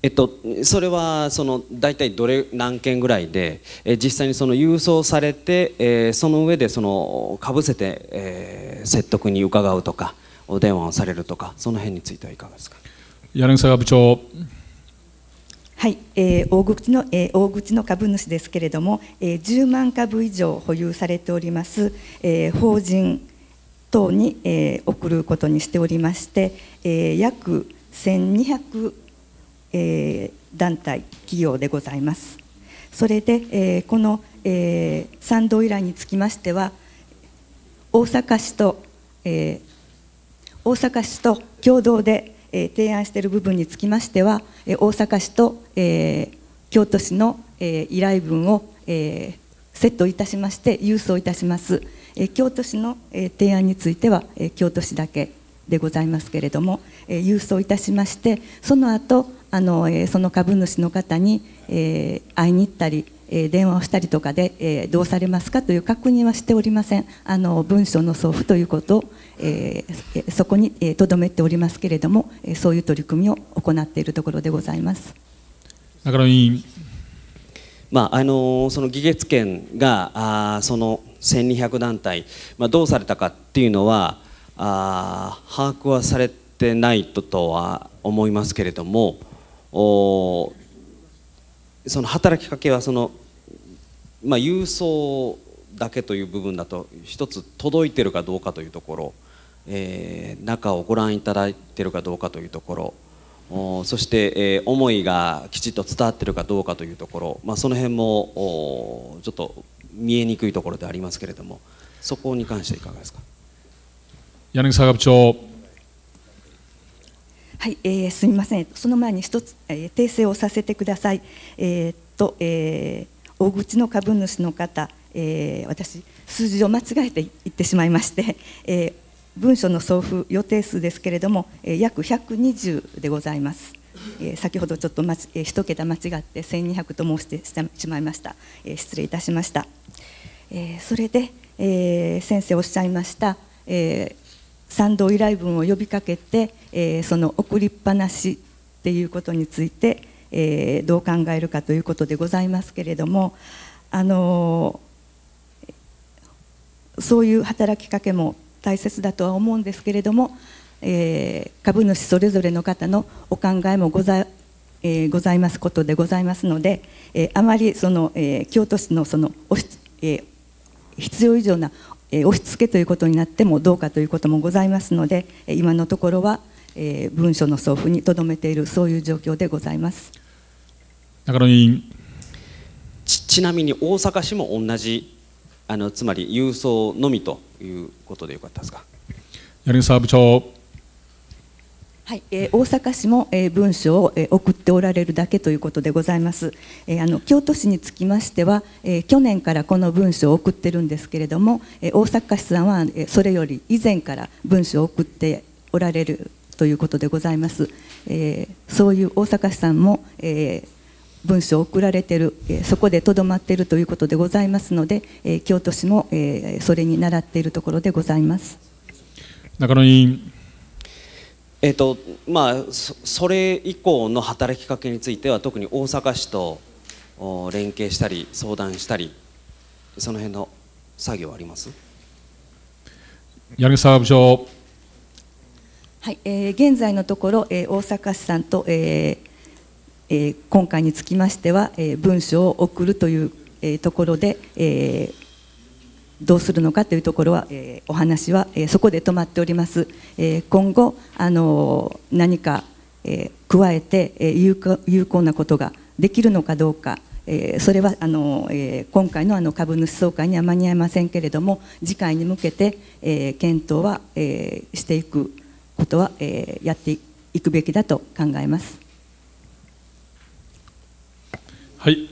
えっと、それはその大体どれ何件ぐらいで、え実際にその郵送されて、えー、その上でそのかぶせて、えー、説得に伺うとかお電話をされるとかその辺についてはいかがですか柳沢部長はい、えー、大口の、えー、大口の株主ですけれども、えー、10万株以上保有されております、えー、法人等に、えー、送ることにしておりまして、えー、約1200、え団体企業でございますそれで、えこの、え賛同依頼につきましては大阪市と、え大阪市と共同で、え提案している部分につきましては、え大阪市と、え京都市の、え依頼文を、えセットいたしまして郵送いたします、え京都市の、え提案については、え京都市だけでございますけれども、えー、郵送いたしましてその後あの、えー、その株主の方に、えー、会いに行ったり、えー、電話をしたりとかで、えー、どうされますかという確認はしておりませんあの文書の送付ということを、えー、そこにとど、えー、めておりますけれども、えー、そういう取り組みを行っているところでございます中野委員まああのその議決権があその1200団体、まあ、どうされたかっていうのはあ把握はされてないととは思いますけれどもおその働きかけはその、まあ、郵送だけという部分だと一つ届いてるかどうかというところ、えー、中をご覧いただいてるかどうかというところおそして、えー、思いがきちっと伝わってるかどうかというところ、まあ、その辺もおちょっと見えにくいところでありますけれどもそこに関していかがですか柳沢部長。はい、えー、すみません、その前に一つ、えー、訂正をさせてください。えー、っと、えー、大口の株主の方、えー、私、数字を間違えて言ってしまいまして、えー、文書の送付予定数ですけれども、えー、約120でございます。えー、先ほどちょっとまち、えー、一桁間違って1200と申してしまいました、えー、失礼いたしました、えー、それで、えー、先生おっしゃいました、えー、賛同依頼文を呼びかけて、えー、その送りっぱなしっていうことについて、えー、どう考えるかということでございますけれども、あのー、そういう働きかけも大切だとは思うんですけれども、えー、株主それぞれの方のお考えもござ,、えございますことでございますので、えあまりその、え京都市のそのおし、え必要以上な押し付けということになってもどうかということもございますので今のところは文書の送付にとどめているそういう状況でございます中野委員ちなみに大阪市も同じあのつまり郵送のみということでよかったですか柳沢部長はい、えー、大阪市も、えー、文書を、えー、送っておられるだけということでございます。えー、あの京都市につきましては、えー、去年からこの文書を送ってるんですけれども、えー、大阪市さんは、えー、それより以前から文書を送っておられるということでございます。えー、そういう大阪市さんも、えー、文書を送られている、えー、そこでとどまっているということでございますので、えー、京都市も、えー、それに倣っているところでございます。中野委員えっとまあ、それ以降の働きかけについては特に大阪市と連携したり相談したりその辺の作業あります柳沢部長はい、えー、現在のところ、えー、大阪市さんと、えーえー、今回につきましては、えー、文書を送るという、えー、ところで、えー、どうするのかというところは、えお話は、えそこで止まっております、え今後あの何か、え加えて、え有効有効なことができるのかどうか、えそれはあの、え今回のあの株主総会には間に合いませんけれども次回に向けて、え検討は、えしていくことは、えやっていくべきだと考えます。はい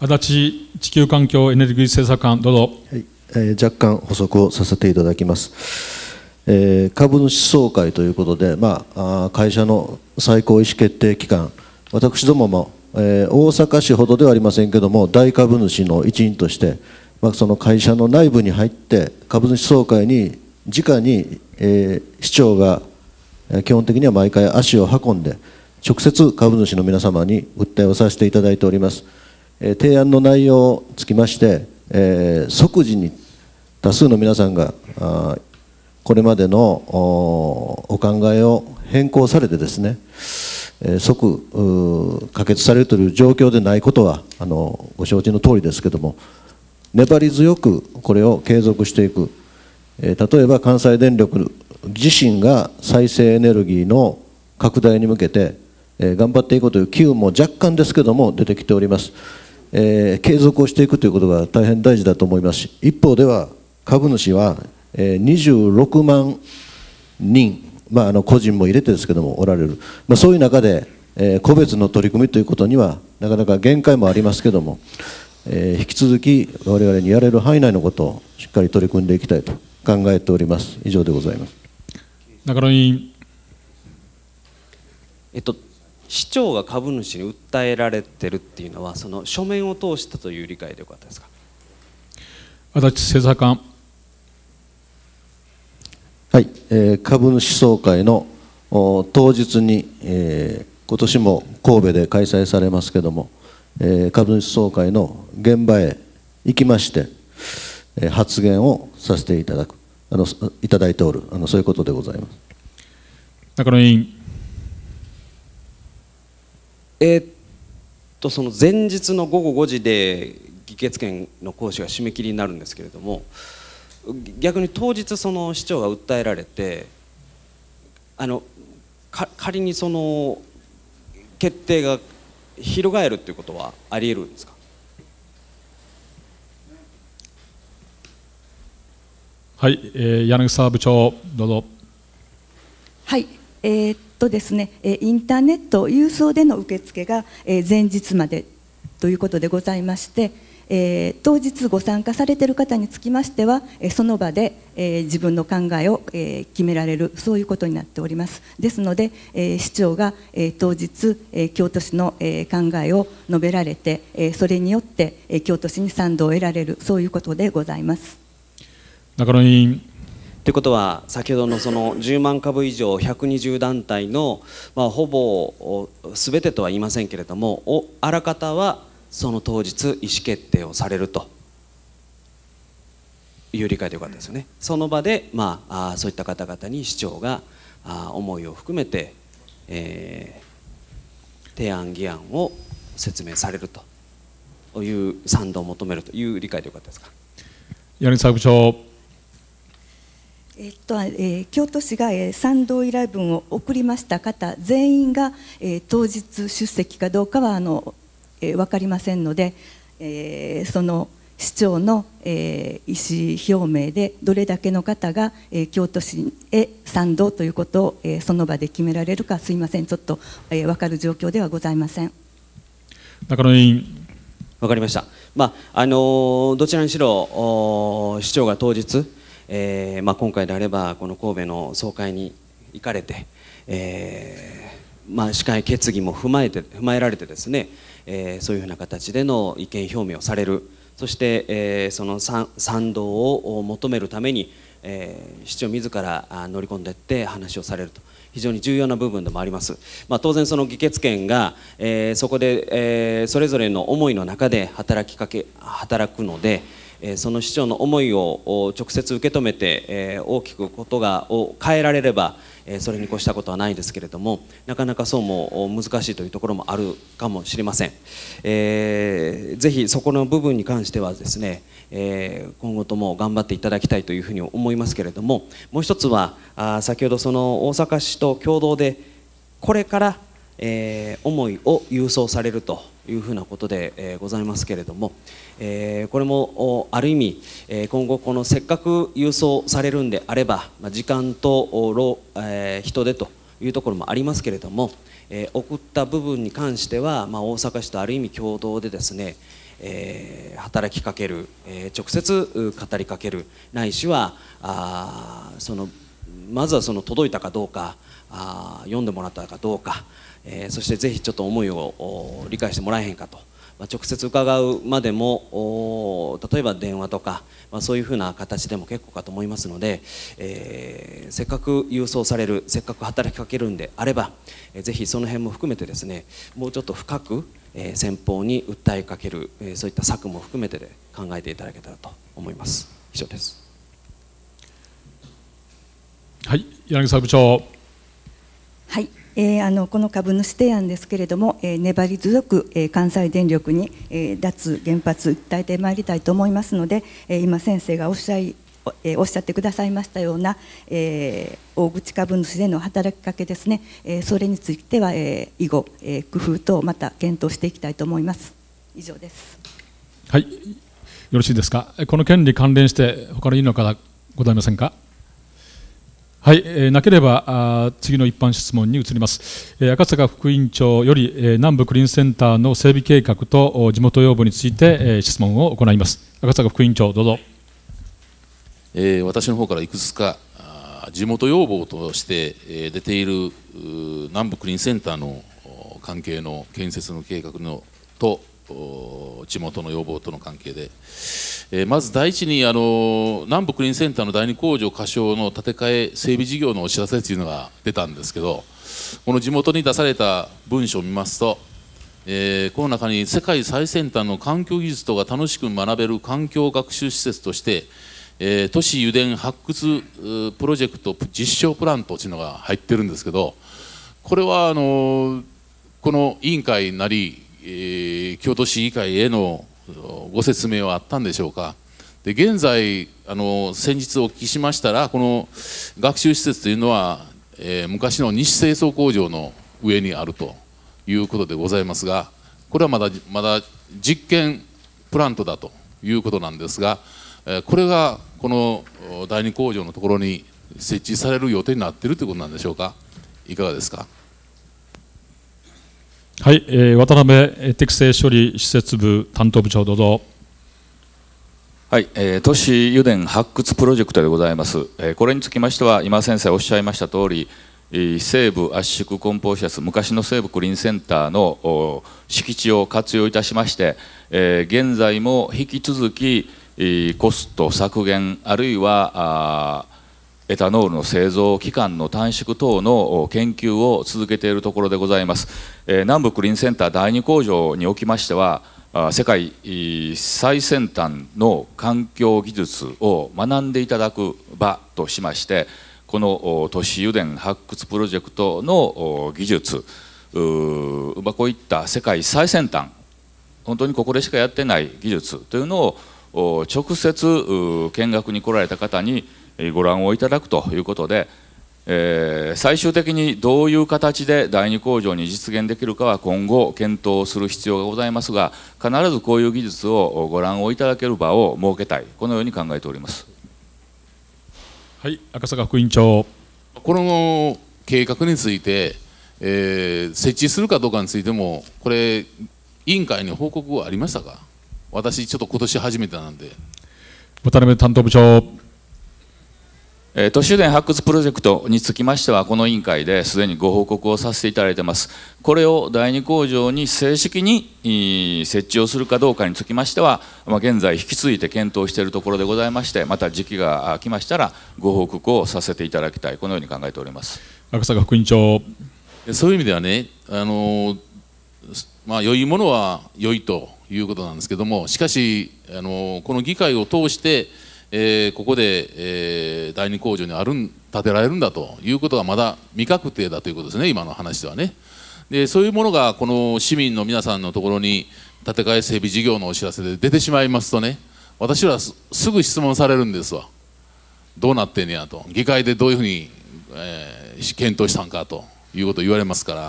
足立地球環境エネルギー政策官どうぞ。はいえー、若干補足をさせていただきます、えー、株主総会ということで、まあ、あ会社の最高意思決定機関私どもも、えー、大阪市ほどではありませんけども大株主の一員として、まあ、その会社の内部に入って株主総会に直に、えー、市長が基本的には毎回足を運んで直接株主の皆様に訴えをさせていただいております、えー、提案の内容につきましてえー、即時に多数の皆さんがあこれまでのお考えを変更されてですね、えー、即可決されるという状況でないことはあのご承知の通りですけども粘り強くこれを継続していく、えー、例えば関西電力自身が再生エネルギーの拡大に向けて、えー、頑張っていこうという機運も若干ですけども出てきております。えー、継続をしていくということが大変大事だと思いますし一方では株主は、えー、26万人、まあ、あの個人も入れてですけどもおられる、まあ、そういう中で、えー、個別の取り組みということにはなかなか限界もありますけども、えー、引き続き我々にやれる範囲内のことをしっかり取り組んでいきたいと考えております以上でございます中野委員えっと市長が株主に訴えられてるっていうのはその書面を通したという理解でよかったですか足立政策官はい、えー、株主総会の当日に、えー、今年も神戸で開催されますけども、えー、株主総会の現場へ行きまして、えー、発言をさせていただくあのいただいておるあのそういうことでございます中野委員えー、っとその前日の午後5時で議決権の行使が締め切りになるんですけれども逆に当日その市長が訴えられてあの仮にその決定が翻るということはありえるんですかはい、えー、柳沢部長どうぞはいえー、っとですね、インターネット郵送での受付が前日までということでございまして、えー、当日ご参加されている方につきましては、えその場で、え自分の考えを、え決められるそういうことになっておりますですので、え市長が、え当日、え京都市の、え考えを述べられて、えそれによって、え京都市に賛同を得られるそういうことでございます中野委員ということは先ほどのその10万株以上120団体の、まあ、ほぼ全てとは言いませんけれどもおあらかたはその当日意思決定をされるという理解でよかったですよね。その場で、まあ、あそういった方々に市長があ思いを含めて、えー、提案議案を説明されるという賛同を求めるという理解でよかったですか。柳沢部長えっとえー、京都市が、えー、賛同依頼文を送りました方全員が、えー、当日出席かどうかはあの、えー、分かりませんので、えー、その市長の、えー、意思表明でどれだけの方が、えー、京都市へ賛同ということを、えー、その場で決められるかすいませんちょっと、えー、分かる状況ではございません中野委員分かりました、まああのー、どちらにしろ市長が当日えーまあ、今回であればこの神戸の総会に行かれて、えーまあ、司会決議も踏まえて踏まえられてですね、えー、そういうふうな形での意見表明をされるそして、えー、その賛同を求めるために、えー、市長自ら乗り込んでいって話をされると。非常に重要な部分でもあります、まあ、当然その議決権が、えー、そこで、えー、それぞれの思いの中で働きかけ働くので、その市長の思いを直接受け止めて大きくことがを変えられればそれに越したことはないですけれどもなかなかそうも難しいというところもあるかもしれません、えー、ぜひそこの部分に関してはですね、えー、今後とも頑張っていただきたいというふうに思いますけれどももう一つはあ先ほどその大阪市と共同でこれから、えー、思いを郵送されるというふうなことで、えございますけれども、えこれもある意味、え今後このせっかく郵送されるんであれば、まあ、時間と、え人手というところもありますけれども、え送った部分に関しては、まあ、大阪市とある意味共同でですね、え働きかける、え直接語りかけるないしはあそのまずはその届いたかどうかあ読んでもらったかどうかえー、そしてぜひちょっと思いを理解してもらえへんかと、まあ、直接伺うまでも例えば電話とか、まあ、そういうふうな形でも結構かと思いますので、えー、せっかく郵送されるせっかく働きかけるんであれば、えー、ぜひその辺も含めてですねもうちょっと深く、えー、先方に訴えかける、えー、そういった策も含めてで考えていただけたらと思います。以上ですはい柳沢部長えー、あのこの株主提案ですけれども、えー、粘り強く、えー、関西電力に、えー、脱原発訴えてまいりたいと思いますので、えー、今先生がおっしゃいおっしゃってくださいましたような、えー、大口株主での働きかけですね、えー、それについては、えー、以後、えー、工夫等また検討していきたいと思います以上ですはいよろしいですかこの権利関連して他の委員の方ございませんかはい、えー、なければあ次の一般質問に移ります、えー、赤坂副委員長より、えー、南部クリーンセンターの整備計画と地元要望について、えー、質問を行います赤坂副委員長どうぞ、えー、私の方からいくつか地元要望としてえ出ている南部クリーンセンターの関係の建設の計画のと地元の要望との関係で、えまず第一にあの南北ンセンターの第二工場仮称の建て替え整備事業のお知らせというのが出たんですけどこの地元に出された文書を見ますと、えー、この中に世界最先端の環境技術とが楽しく学べる環境学習施設として、えー、都市油田発掘プロジェクト実証プラントというのが入ってるんですけどこれはあのこの委員会なりえ京都市議会へのご説明はあったんでしょうか。で現在あの先日お聞きしましたらこの学習施設というのは、えー、昔の西清掃工場の上にあるということでございますがこれはまだまだ実験プラントだということなんですが、えー、これがこの第二工場のところに設置される予定になっているということなんでしょうかいかがですか。はい、えー、渡辺適正処理施設部担当部長どうぞ。はい、えー、都市油田発掘プロジェクトでございます、えー、これにつきましては今先生おっしゃいました通り、え西部圧縮梱包施設昔の西部クリーンセンターの敷地を活用いたしまして、えー、現在も引き続き、えコスト削減あるいはあエタノールの製造期間の短縮等の研究を続けているところでございます、え南部クリーンセンター第2工場におきましては世界最先端の環境技術を学んでいただく場としましてこの都市油田発掘プロジェクトの技術まこういった世界最先端本当にここでしかやってない技術というのを直接見学に来られた方にご覧をいただくということで、えー、最終的にどういう形で第二工場に実現できるかは今後検討する必要がございますが必ずこういう技術をご覧をいただける場を設けたいこのように考えておりますはい赤坂副委員長この計画について、えー、設置するかどうかについてもこれ委員会に報告はありましたか私ちょっと今年初めてなんで渡辺担当部長え都市電発掘プロジェクトにつきましてはこの委員会ですでにご報告をさせていただいてますこれを第二工場に正式に設置をするかどうかにつきましては、ま現在引き続いて検討しているところでございましてまた時期が来ましたらご報告をさせていただきたいこのように考えております赤坂副委員長そういう意味ではねあのまあ良いものは良いということなんですけどもしかしあのこの議会を通してえー、ここで、えー、第二工場にあるん建てられるんだということがまだ未確定だということですね今の話ではねでそういうものがこの市民の皆さんのところに建て替え整備事業のお知らせで出てしまいますとね私はすぐ質問されるんですわどうなってんねやと議会でどういうふうに、えー、検討したんかということを言われますから、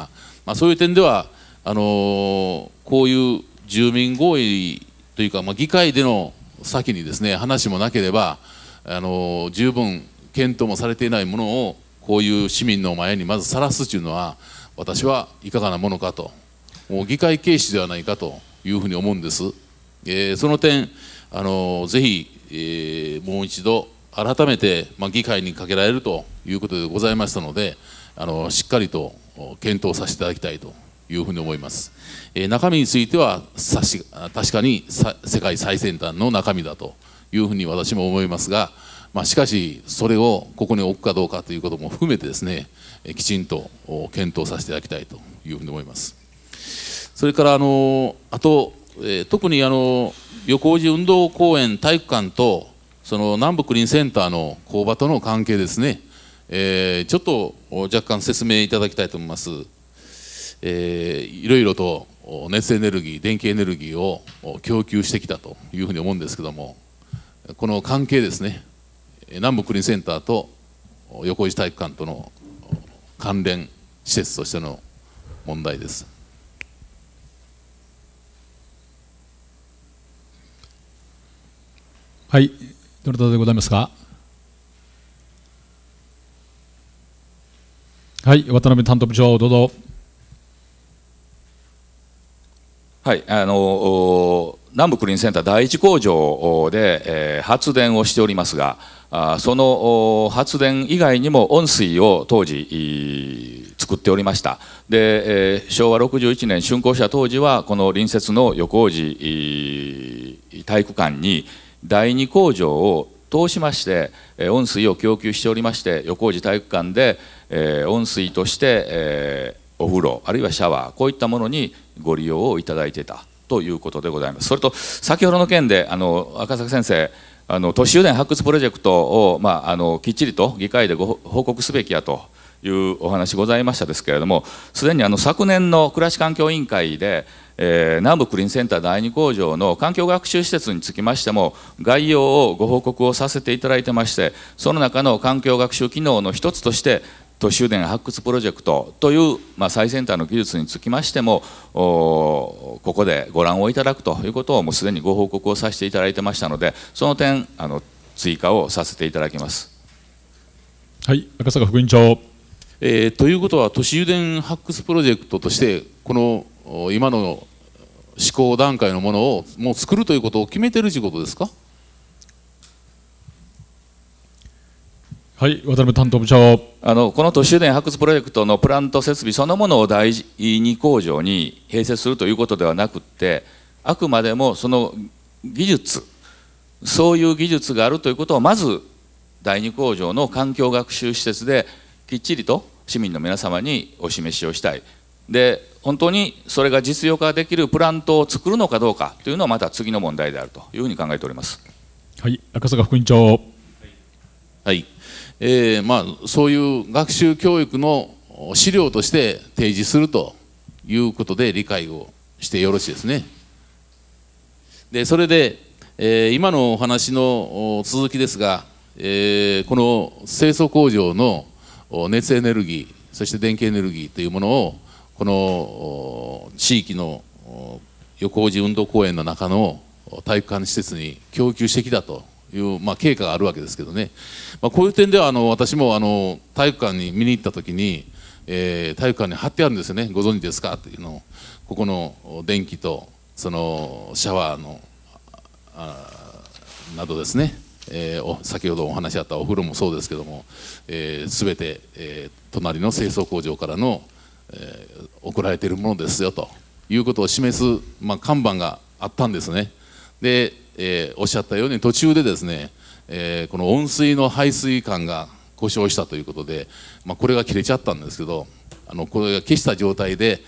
まあ、そういう点ではあのー、こういう住民合意というか、まあ、議会での先にですね話もなければあの十分検討もされていないものをこういう市民の前にまずさらすというのは私はいかがなものかともう議会軽視ではないかというふうに思うんです、えー、その点あのぜひ、えー、もう一度改めて、まあ、議会にかけられるということでございましたのであのしっかりと検討させていただきたいというふうに思います。え中身については確かに世界最先端の中身だというふうに私も思いますが、まあ、しかしそれをここに置くかどうかということも含めてですねきちんと検討させていただきたいというふうに思います。それからあのあと、え特にあの横寺運動公園体育館とその南北林センターの工場との関係ですね、えー、ちょっと若干説明いただきたいと思います。えー、いろいろと熱エネルギー電気エネルギーを供給してきたというふうに思うんですけどもこの関係ですね南北クリーンセンターと横石体育館との関連施設としての問題です。はい、どなたでございますか。はい、渡辺担当部長、どうぞ。はい、あの南部クリーンセンター第一工場で、えー、発電をしておりますがあその発電以外にも温水を当時作っておりましたで、えー、昭和61年竣工した当時はこの隣接の横王子体育館に第二工場を通しまして、えー、温水を供給しておりまして横王子体育館で、えー、温水として、えー、お風呂あるいはシャワーこういったものにご利用をいただいていたということでございます。それと先ほどの件であの赤坂先生あの都市油田発掘プロジェクトを、まあ、あのきっちりと議会でご報告すべきやというお話ございましたですけれどもすでにあの昨年の暮らし環境委員会で、えー、南部クリーンセンター第2工場の環境学習施設につきましても概要をご報告をさせていただいてましてその中の環境学習機能の一つとして都市電発掘プロジェクトという、まあ、最先端の技術につきましてもここでご覧をいただくということをもうすでにご報告をさせていただいてましたのでその点あの追加をさせていただきます。はい赤坂副院長、えー、ということは都市油田発掘プロジェクトとしてこの今の施行段階のものをもう作るということを決めてるということですかはい、渡辺担当部長あのこの都市電発掘プロジェクトのプラント設備そのものを第2工場に併設するということではなくてあくまでもその技術そういう技術があるということをまず第2工場の環境学習施設できっちりと市民の皆様にお示しをしたいで本当にそれが実用化できるプラントを作るのかどうかというのはまた次の問題であるというふうに考えております。はい、赤坂副員長、はいえー、まあ、そういう学習教育の資料として提示するということで理解をしてよろしいですね。でそれで、えー、今のお話の続きですが、えー、この清掃工場の熱エネルギーそして電気エネルギーというものをこの地域の横尾寺運動公園の中の体育館施設に供給してきたという、まあ、経過があるわけですけどね、まあ、こういう点ではあの私もあの体育館に見に行った時に、えー、体育館に貼ってあるんですよねご存知ですかっていうのをここの電気とそのシャワーのあなどですね、えー、お先ほどお話あったお風呂もそうですけども、えー、全て、えー、隣の清掃工場からの、えー、送られているものですよということを示す、まあ、看板があったんですね。で、えー、おっしゃったように途中でですね、えー、この温水の排水管が故障したということで、まあ、これが切れちゃったんですけどあのこれが消した状態で、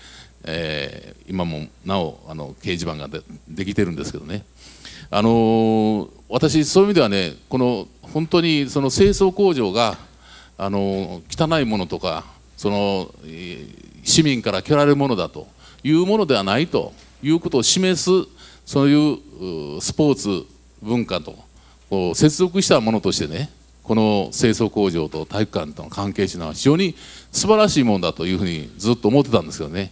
えー、今もなおあの掲示板がでできてるんですけどね、あのー、私そういう意味ではねこの本当にその清掃工場が、あのー、汚いものとかその、市民から蹴られるものだというものではないということを示すそういうスポーツ文化と接続したものとしてねこの清掃工場と体育館との関係というのは非常に素晴らしいものだというふうにずっと思ってたんですけどね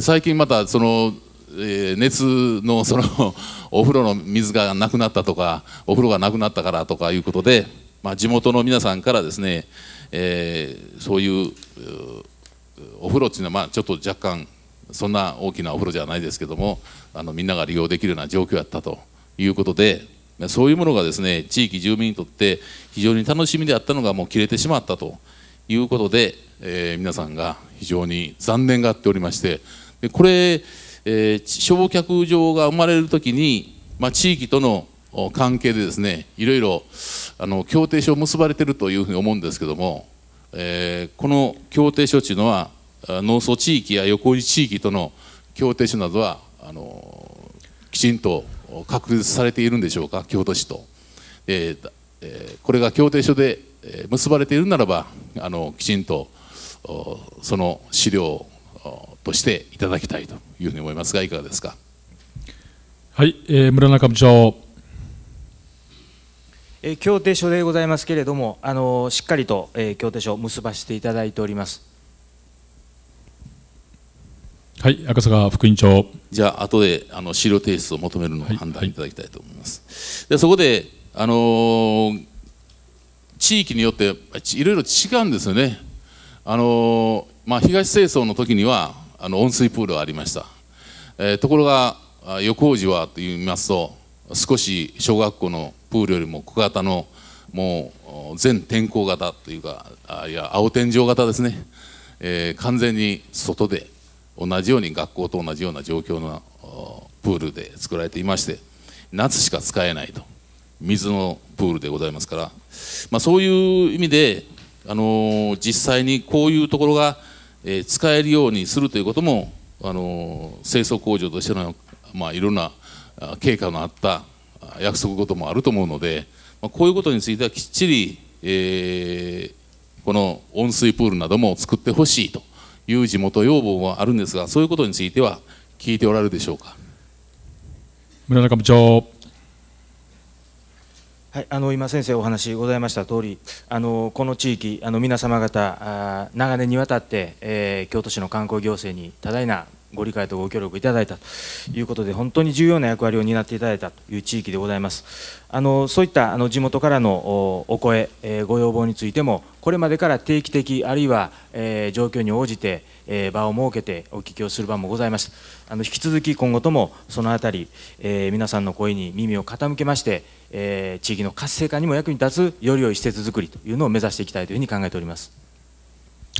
最近またその、えー、熱のその お風呂の水がなくなったとかお風呂がなくなったからとかいうことで、まあ、地元の皆さんからですね、えー、そういうお風呂っていうのはまあちょっと若干そんな大きなお風呂じゃないですけどもあのみんなが利用できるような状況やったということでそういうものがですね地域住民にとって非常に楽しみであったのがもう切れてしまったということで、えー、皆さんが非常に残念がっておりましてでこれ、えー、焼却場が生まれる時に、まあ、地域との関係でですねいろいろあの協定書を結ばれてるというふうに思うんですけども、えー、この協定書というのは農村地域や横地域との協定書などはあのきちんと確立されているんでしょうか京都市と、ええこれが協定書で結ばれているならばあのきちんとその資料としていただきたいというふうに思いますがいかがですかはい、えー、村中部長協定書でございますけれども、あのしっかりと、えー、協定書を結ばせていただいております。はい赤坂副員長じゃあ後であの資料提出を求めるのを判断いただきたいと思います、はいはい、でそこであのー、地域によっていろいろ違うんですよねあのー、まあ、東清掃の時にはあの温水プールはありました、えー、ところが横王子はといいますと少し小学校のプールよりも小型のもう全天候型というかいや青天井型ですね、えー、完全に外で同じように学校と同じような状況のプールで作られていまして夏しか使えないと水のプールでございますから、まあ、そういう意味で、あのー、実際にこういうところが、えー、使えるようにするということも、あのー、清掃工場としての、まあ、いろんな経過のあった約束事もあると思うので、まあ、こういうことについてはきっちり、えー、この温水プールなども作ってほしいと。いう地元要望もあるんですがそういうことについては聞いておられるでしょうか村中部長はい、あの今、先生お話ございました通り、あり、この地域、あの皆様方、長年にわたって、えー、京都市の観光行政に多大なご理解とご協力いただいたということで、本当に重要な役割を担っていただいたという地域でございます。あのそういったあの地元からのお声、えご要望についても、これまでから定期的、あるいは、え状況に応じて、え場を設けてお聞きをする場もございました。あの引き続き今後ともそのあたり、え皆さんの声に耳を傾けまして、え地域の活性化にも役に立つより良い施設づくりというのを目指していきたいというふうに考えております。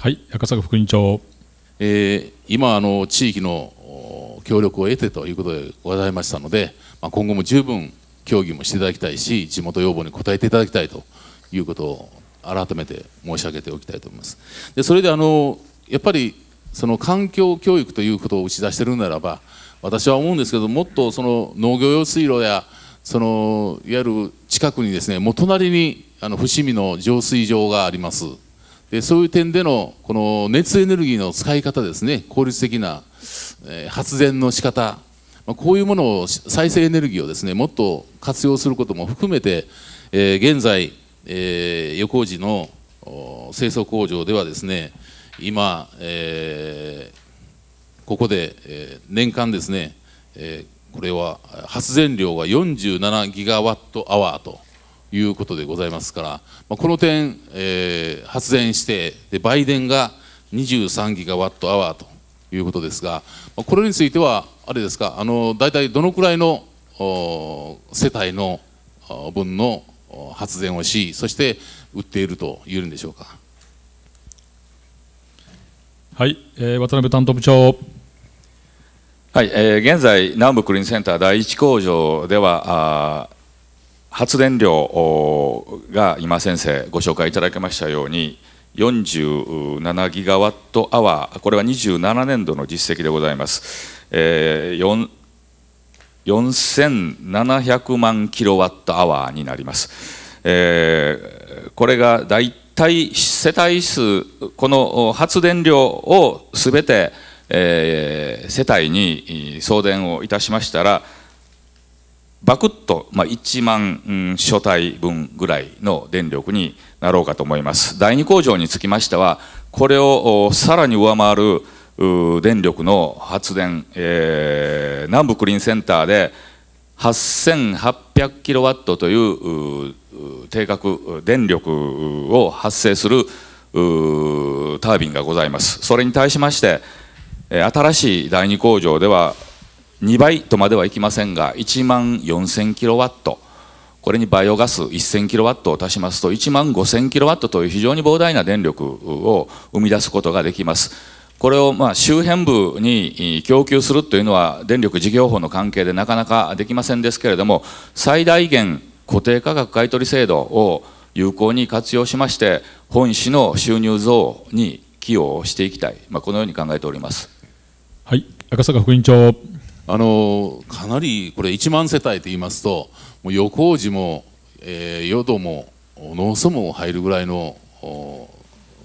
はい、赤坂副員長。えー、今あの地域の協力を得てということでございましたので、まあ、今後も十分協議もしていただきたいし地元要望に応えていただきたいということを改めて申し上げておきたいと思います。でそれであのやっぱりその環境教育ということを打ち出しているならば私は思うんですけどもっとその農業用水路やそのいわゆる近くにですねもう隣にあの伏見の浄水場があります。でそういう点でのこの熱エネルギーの使い方ですね効率的な、え発電の仕方こういうものを再生エネルギーをですねもっと活用することも含めて、えー、現在、えー、横地の清掃工場ではですね今、えー、ここで、えー、年間ですね、えー、これは発電量が47ギガワットアワーということでございますから、まあ、この点、えー、発電してで売電が23ギガワットアワーということですが、まあ、これについてはあれですかあの大体どのくらいの世帯の分の発電をしそして売っているというんでしょうか。はい、えー、渡辺担当部長。はい、えー、現在南部クリーンセンター第一工場ではあ発電量が今先生ご紹介いただきましたように47ギガワットアワーこれは27年度の実績でございます、えー、4700万キロワットアワーになります、えー、これが大体世帯数この発電量をすべて、えー、世帯に送電をいたしましたらバクッと、まあ、1万、所帯分ぐらいの電力になろうかと思います第2工場につきましてはこれをさらに上回る電力の発電、えー、南部クリーンセンターで8800キロワットという定格電力を発生するタービンがございますそれに対しまして新しい第2工場では2倍とまではいきませんが1万4000キロワットこれにバイオガス1000キロワットを足しますと1万5000キロワットという非常に膨大な電力を生み出すことができます。これをまあ周辺部に供給するというのは電力事業法の関係でなかなかできませんですけれども最大限固定価格買取制度を有効に活用しまして本市の収入増に寄与をしていきたい、まあ、このように考えております。はい、赤坂副委員長あのかなりこれ1万世帯といいますともう横王も、えー、淀も農村も入るぐらいの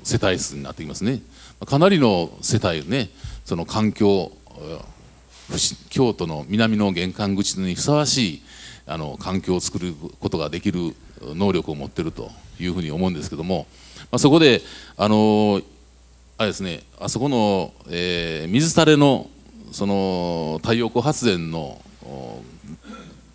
世帯数になってきますねかなりの世帯ねその環境京都の南の玄関口にふさわしいあの環境を作ることができる能力を持ってるというふうに思うんですけども、まあ、そこであのあれですねあそこの、えー、水垂れのその太陽光発電の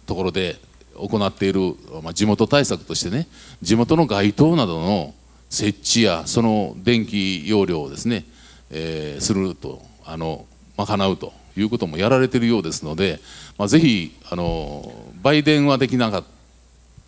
ところで行っている、まあ、地元対策としてね地元の街灯などの設置やその電気容量をですね、えー、するとあの賄うということもやられているようですので、まあ、ぜひあの売電はできなかっ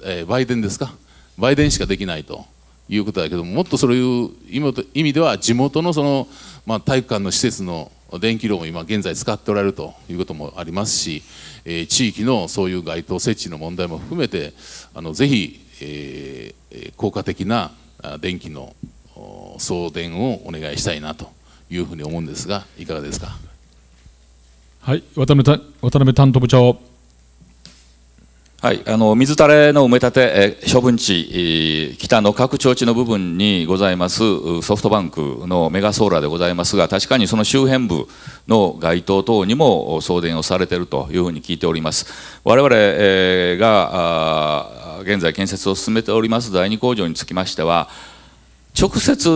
た、えー、売電ですか売電しかできないということだけどももっとそういう意味では地元のその、まあ、体育館の施設の電気炉も今現在使っておられるということもありますし、えー、地域のそういう街頭設置の問題も含めてあのぜひ、えー、効果的な電気の送電をお願いしたいなというふうに思うんですがいかがですか。はい、渡辺渡辺担当部長。はい、あの水たれの埋め立て、え処分地、北の各町地の部分にございますソフトバンクのメガソーラーでございますが、確かにその周辺部の街灯等にも送電をされているというふうに聞いております。我々、えー、が現在建設を進めております第2工場につきましては、直接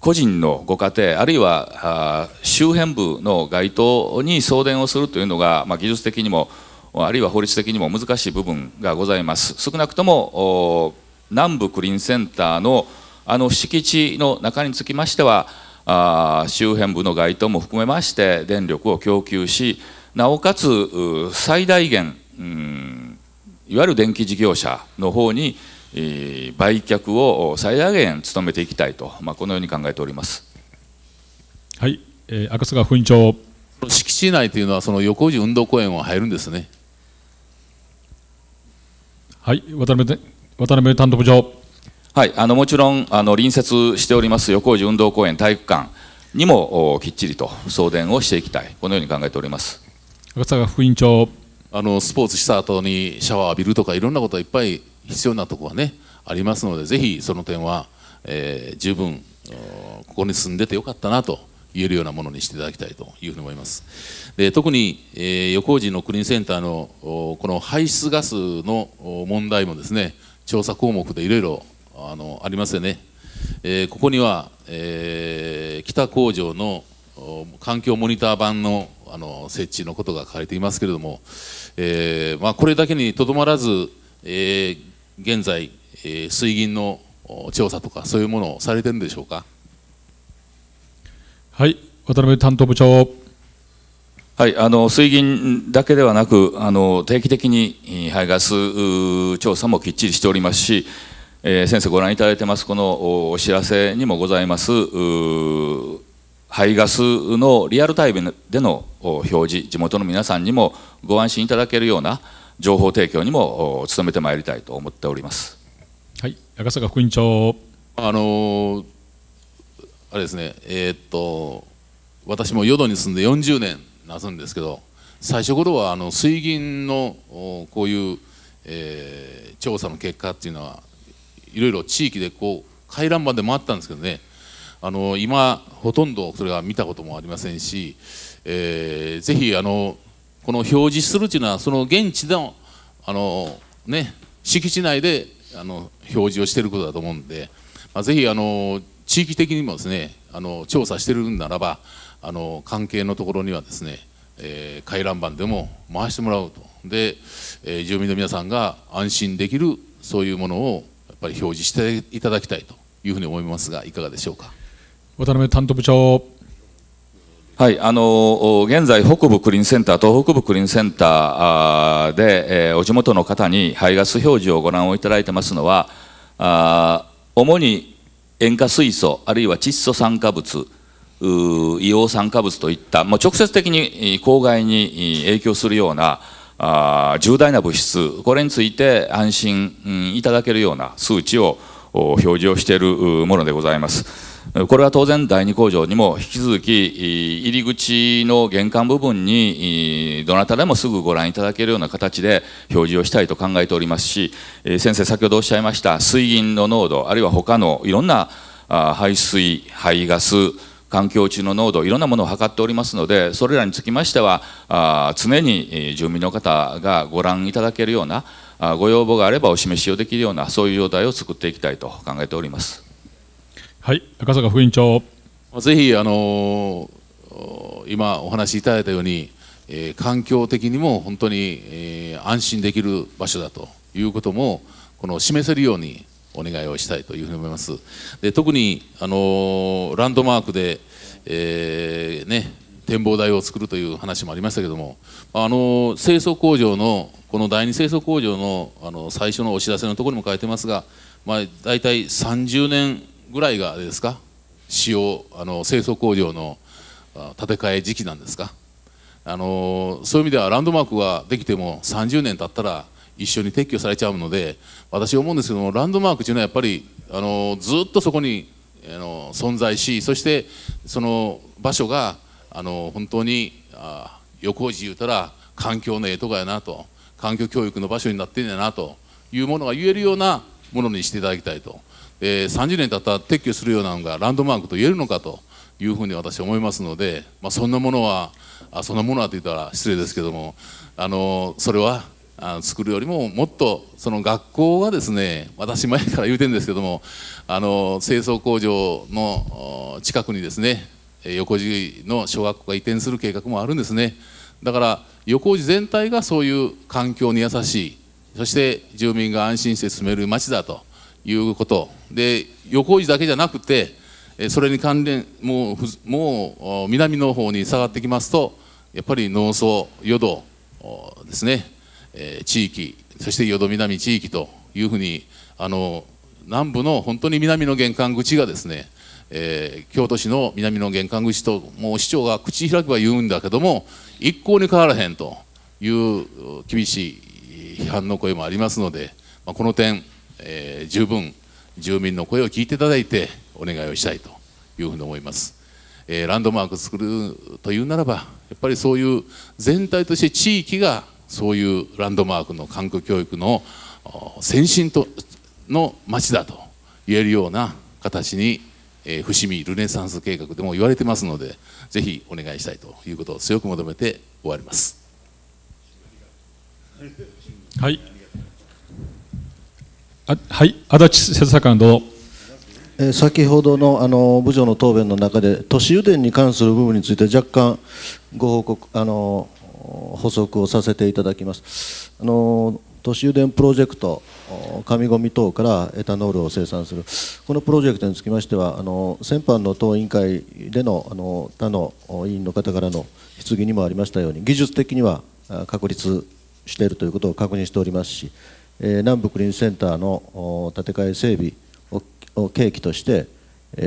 個人のご家庭あるいは周辺部の街灯に送電をするというのが、まあ、技術的にもあるいは法律的にも難しい部分がございます少なくとも南部クリーンセンターのあの敷地の中につきましてはあ周辺部の街灯も含めまして電力を供給しなおかつ最大限、いわゆる電気事業者の方に売却を最大限努めていきたいと、まあ、このように考えております。はい、えー、赤坂副員長敷地内というのはその横路運動公園は入るんですね。はい、渡辺渡辺担当部長。はい、あのもちろんあの隣接しております横路運動公園体育館にもきっちりと送電をしていきたい、このように考えております。赤坂副委員長。あのスポーツした後にシャワー浴びるとかいろんなことがいっぱい必要なところはねありますのでぜひその点は、えー、十分ここに住んでてよかったなと言えるようなものにしていただきたいというふうに思いますで特に、えー、横寺のクリーンセンターのこの排出ガスの問題もですね調査項目でいろいろあのありますよね、えー、ここには、えー、北工場の環境モニター版のあの設置のことが書かれていますけれども、えーまあ、これだけにとどまらず、えー、現在、えー、水銀の調査とかそういうものをされてるんでしょうか。はい、渡辺担当部長。はい、あの水銀だけではなくあの定期的に排ガス調査もきっちりしておりますし、えー、先生ご覧いただいてますこのお知らせにもございます排ガスのリアルタイムでの表示地元の皆さんにもご安心いただけるような情報提供にも努めてまいりたいと思っております。はい、赤坂副員長あのーあれですねえー、っと私も淀に住んで40年なすんですけど最初頃はあの水銀のこういう、えー、調査の結果っていうのはいろいろ地域でこう回覧板で回ったんですけどねあの今ほとんどそれは見たこともありませんし、えー、ぜひあのこの表示するというのはその現地のあの、ね、敷地内であの表示をしていることだと思うんで、まあ、ぜひあの地域的にもですねあの調査してるんならばあの関係のところにはですね、えー、回覧板でも回してもらうとで、えー、住民の皆さんが安心できるそういうものをやっぱり表示していただきたいというふうに思いますがいかがでしょうか渡辺担当部長はい、あの現在、北部クリーンセンター、東北部クリーンセンターで、えー、お地元の方に排ガス表示をご覧をいただいてますのは、あ主に塩化水素あるいは窒素酸化物硫黄酸化物といったもう直接的に公害に影響するようなあ重大な物質これについて安心いただけるような数値を表示をしているものでございます。これは当然第2工場にも引き続き入り口の玄関部分にどなたでもすぐご覧いただけるような形で表示をしたいと考えておりますし先生先ほどおっしゃいました水銀の濃度あるいは他のいろんな排水排ガス環境中の濃度いろんなものを測っておりますのでそれらにつきましては常に住民の方がご覧いただけるようなご要望があればお示しをできるようなそういう状態を作っていきたいと考えております。はい赤坂副院長ぜひあの今お話しいただいたように、えー、環境的にも本当に、えー、安心できる場所だということもこの示せるようにお願いをしたいというふうに思いますで特に、あのー、ランドマークで、えーね、展望台を作るという話もありましたけども、あのー、清掃工場のこの第二清掃工場の、あの最初のお知らせのところにも書いてますが、まあ、大体30年ぐらいがですか使用あの清掃工場の建て替え時期なんですかあのそういう意味ではランドマークができても30年経ったら一緒に撤去されちゃうので私思うんですけどもランドマークというのはやっぱりあのずっとそこにあの存在しそしてその場所があの本当にあ横寺言うたら環境のええとかやなと環境教育の場所になってんやなというものが言えるようなものにしていただきたいとえー、30年経ったら撤去するようなのがランドマークと言えるのかというふうに私は思いますので、まあ、そんなものはあそんなものはと言ったら失礼ですけどもあのそれはあ作るよりももっとその学校がですね私前から言うてるんですけどもあの清掃工場の近くにですね横地の小学校が移転する計画もあるんですねだから横地全体がそういう環境に優しいそして住民が安心して住める町だということで横氏だけじゃなくてそれに関連もうもう南の方に下がってきますとやっぱり農村淀ですね、え地域そして淀南地域というふうにあの南部の本当に南の玄関口がですね、えー、京都市の南の玄関口ともう市長が口開けば言うんだけども一向に変わらへんという厳しい批判の声もありますので、まあ、この点えー、十分住民の声を聞いていただいてお願いをしたいというふうに思います、えー、ランドマーク作るというならばやっぱりそういう全体として地域がそういうランドマークの環境教育の先進との町だと言えるような形に、えー、伏見ルネサンス計画でも言われてますのでぜひお願いしたいということを強く求めて終わります。はいはい、足立政作官どうえ先ほどのあの部長の答弁の中で都市油田に関する部分について若干ご報告あの補足をさせていただきますあの都市油田プロジェクト紙ごみ等からエタノールを生産するこのプロジェクトにつきましてはあの先般の党委員会でのあの他の委員の方からの質疑にもありましたように技術的には確立しているということを確認しておりますし南部クリーンセンターの建て替え整備を契機として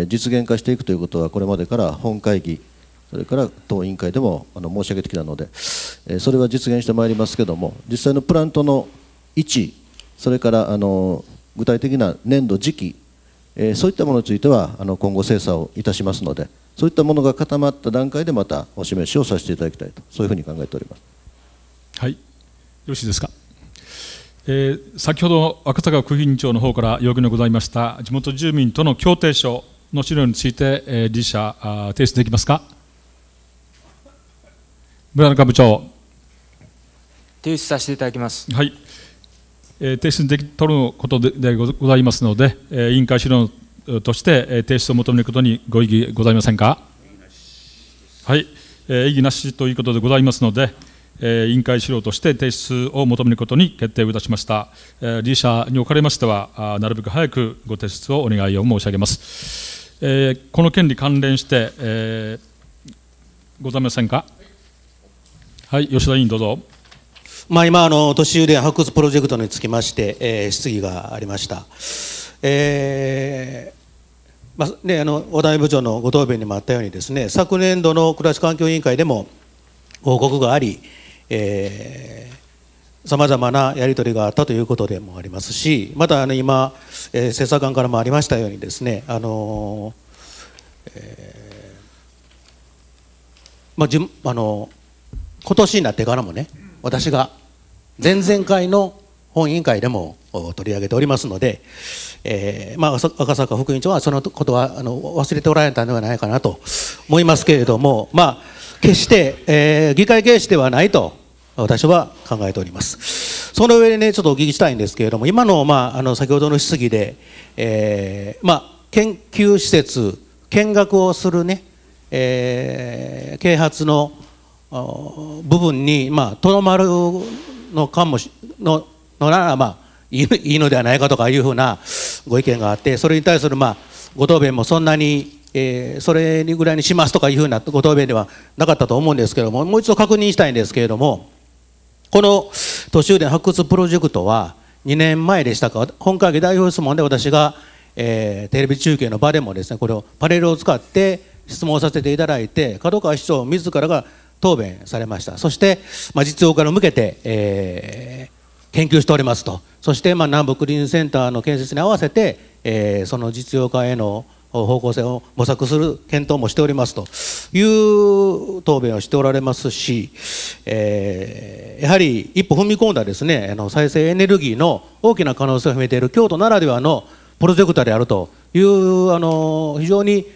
実現化していくということはこれまでから本会議それから党委員会でも申し上げてきたのでそれは実現してまいりますけれども実際のプラントの位置それからあの具体的な年度時期そういったものについてはあの今後精査をいたしますのでそういったものが固まった段階でまたお示しをさせていただきたいとそういうふうに考えております。はいよろしいですかえー、先ほど赤坂区議員長の方から要求のございました地元住民との協定書の資料について、えー、理事社提出できますか村中部長提出させていただきますはい、えー、提出でき取ることでございますので、えー、委員会資料として、えー、提出を求めることにご異議ございませんかはい、えー、異議なしということでございますので、え委員会資料として提出を求めることに決定をいたしました。え理事者におかれましてはなるべく早くご提出をお願いを申し上げます。えこの件に関連して、えございませんか。はい、吉田委員どうぞ。まあ、今あの、年寄り発掘プロジェクトにつきまして、え質疑がありました。えー、まあね、あの小田部長のご答弁にもあったようにですね昨年度の暮らし環境委員会でも報告があり、さまざまなやり取りがあったということでもありますしまたあの今、え政策官からもありましたようにですね、あのえー、まあ、じあの今年になってからもね私が前々回の本委員会でも取り上げておりますので、えーまあ、赤坂副委員長はそのことはあの忘れておられたのではないかなと思いますけれども、まあ、決して、えー、議会形式ではないと私は考えておりますその上でねちょっとお聞きしたいんですけれども今の,、まあ、あの先ほどの質疑で、えー、まあ、研究施設見学をするね、えー、啓発の部分に、まとどまるのかもしののなら、まあ、いいのではないかとかいうふうなご意見があってそれに対する、まあ、ご答弁もそんなにえそれぐらいにしますとかいうふうなご答弁ではなかったと思うんですけどももう一度確認したいんですけれどもこの都市電発掘プロジェクトは2年前でしたか本会議代表質問で私が、えー、テレビ中継の場でもですねこれをパネルを使って質問させていただいて角川市長自らが答弁されましたそして、まあ、実用化に向けて、えー、研究しておりますとそして、まあ、南ーンセンターの建設に合わせて、えー、その実用化への方向性を模索する検討もしておりますという答弁をしておられますし、えー、やはり一歩踏み込んだですねあの再生エネルギーの大きな可能性を秘めている京都ならではのプロジェクターであるというあの非常に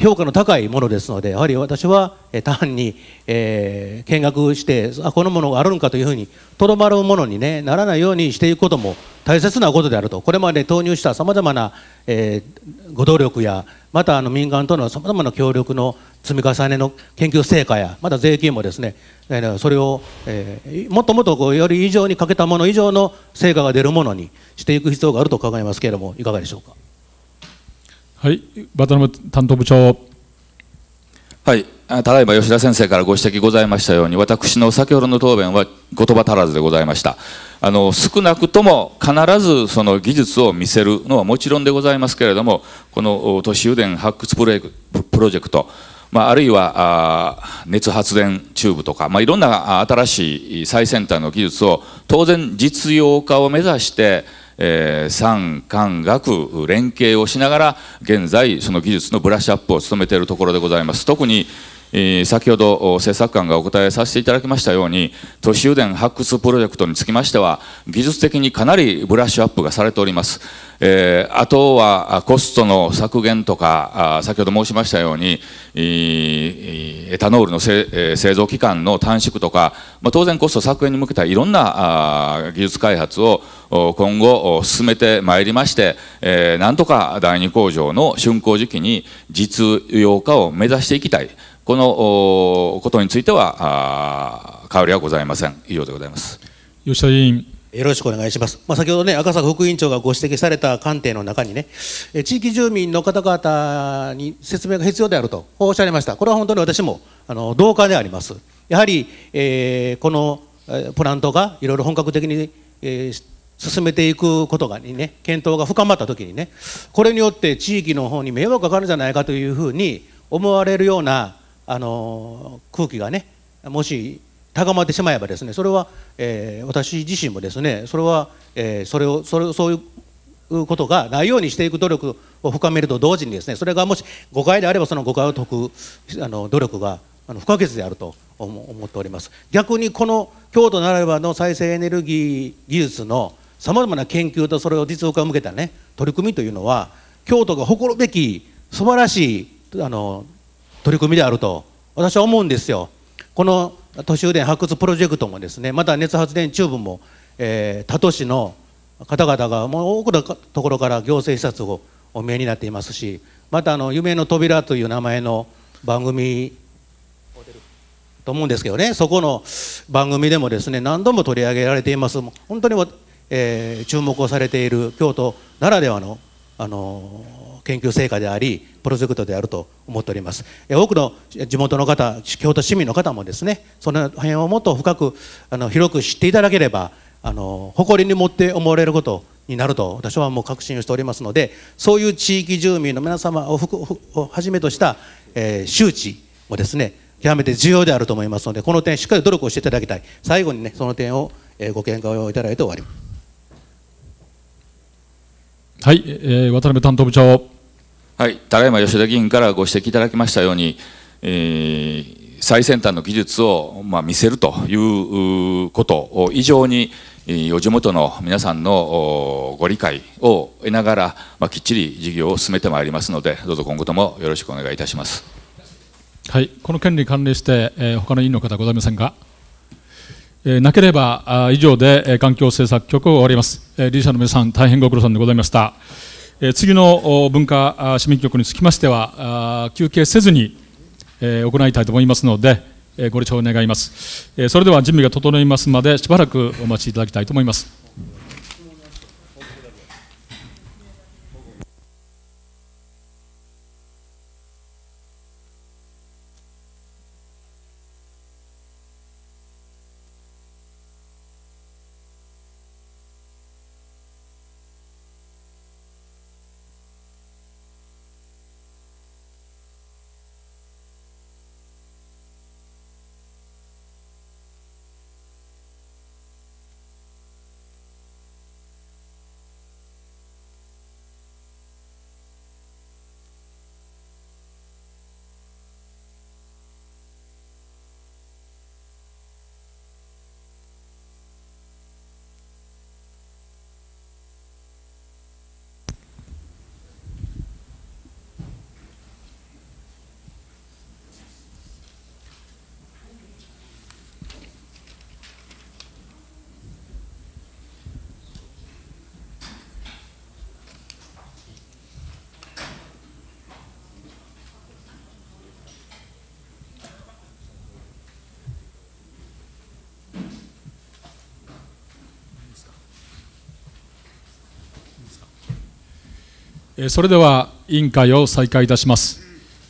評価の高いものですのでやはり私は単に、えー、見学してあこのものがあるのかというふうにとどまるものに、ね、ならないようにしていくことも大切なことであるとこれまで投入したさまざまな、えー、ご努力やまたあの民間とのさまざまな協力の積み重ねの研究成果やまた税金もですねそれを、えー、もっともっとこうより以上に欠けたもの以上の成果が出るものにしていく必要があると考えますけれどもいかがでしょうか。はい、渡辺担当部長。はい、ただいま吉田先生からご指摘ございましたように、私の先ほどの答弁は言葉足らずでございました。あの少なくとも必ずその技術を見せるのはもちろんでございますけれども、この都市油田発掘プロジェクト、まあ、あるいは熱発電チューブとか、まあ、いろんな新しい最先端の技術を当然実用化を目指して、えー、産官学連携をしながら現在その技術のブラッシュアップを務めているところでございます特に、えー、先ほど政策官がお答えさせていただきましたように都市油田発掘プロジェクトにつきましては技術的にかなりブラッシュアップがされております、えー、あとはコストの削減とか先ほど申しましたようにエタノールの製造期間の短縮とか、まあ、当然コスト削減に向けたいろんな技術開発を今後進めてまいりまして、えー、なんとか第二工場の竣工時期に実用化を目指していきたいこのことについては変わりはございません以上でございます吉田委員よろしくお願いします。まあ、先ほどね、赤坂副委員長がご指摘された官邸の中にね、地域住民の方々に説明が必要であるとおっしゃいました。これは本当に私もあの同感であります。やはり、えー、このプラントがいろいろ本格的に、えー、進めていくことがにね検討が深まった時にねこれによって地域の方に迷惑かかるんじゃないかというふうに思われるようなあの空気がねもし高まってしまえばですねそれは、えー、私自身もですねそれは、えー、それをそれそういうことがないようにしていく努力を深めると同時にですねそれがもし誤解であればその誤解を解くあの努力があの不可欠であると思っております逆にこの京都ならではの再生エネルギー技術のさまざまな研究とそれを実用化を向けた、ね、取り組みというのは京都が誇るべき素晴らしいあの取り組みであると私は思うんですよ。この都市電発掘プロジェクトもですねまた熱発電チューブも、えー、他都市の方々がもう多くのところから行政視察をお見えになっていますしまたあの「夢の扉」という名前の番組と思うんですけどねそこの番組でもですね何度も取り上げられています本当にえー、注目をされている京都ならではのあの研究成果でありプロジェクトであると思っております多くの地元の方京都市民の方もですねその辺をもっと深くあの広く知っていただければあの誇りに持って思われることになると私はもう確信をしておりますのでそういう地域住民の皆様をはじめとした、えー、周知もですね極めて重要であると思いますのでこの点しっかり努力をしていただきたい最後にねその点をご見解をいただいて終わります。はい、えー、渡辺担当部長。はい、ただいま吉田議員からご指摘いただきましたように、えー、最先端の技術を、まあ、見せるということ以上に、お地元の皆さんのご理解を得ながら、まあ、きっちり事業を進めてまいりますので、どうぞ今後ともよろしくお願いいたします。はい、この件に関連して、えー、他の委員の方ございませんか。なければ以上で環境政策局を終わります。理事者の皆さん、大変ご苦労さんでございました。次の文化市民局につきましては、休憩せずに行いたいと思いますので、ご了承願います。それでは準備が整いますまで、しばらくお待ちいただきたいと思います。それでは委員会を再開いたします。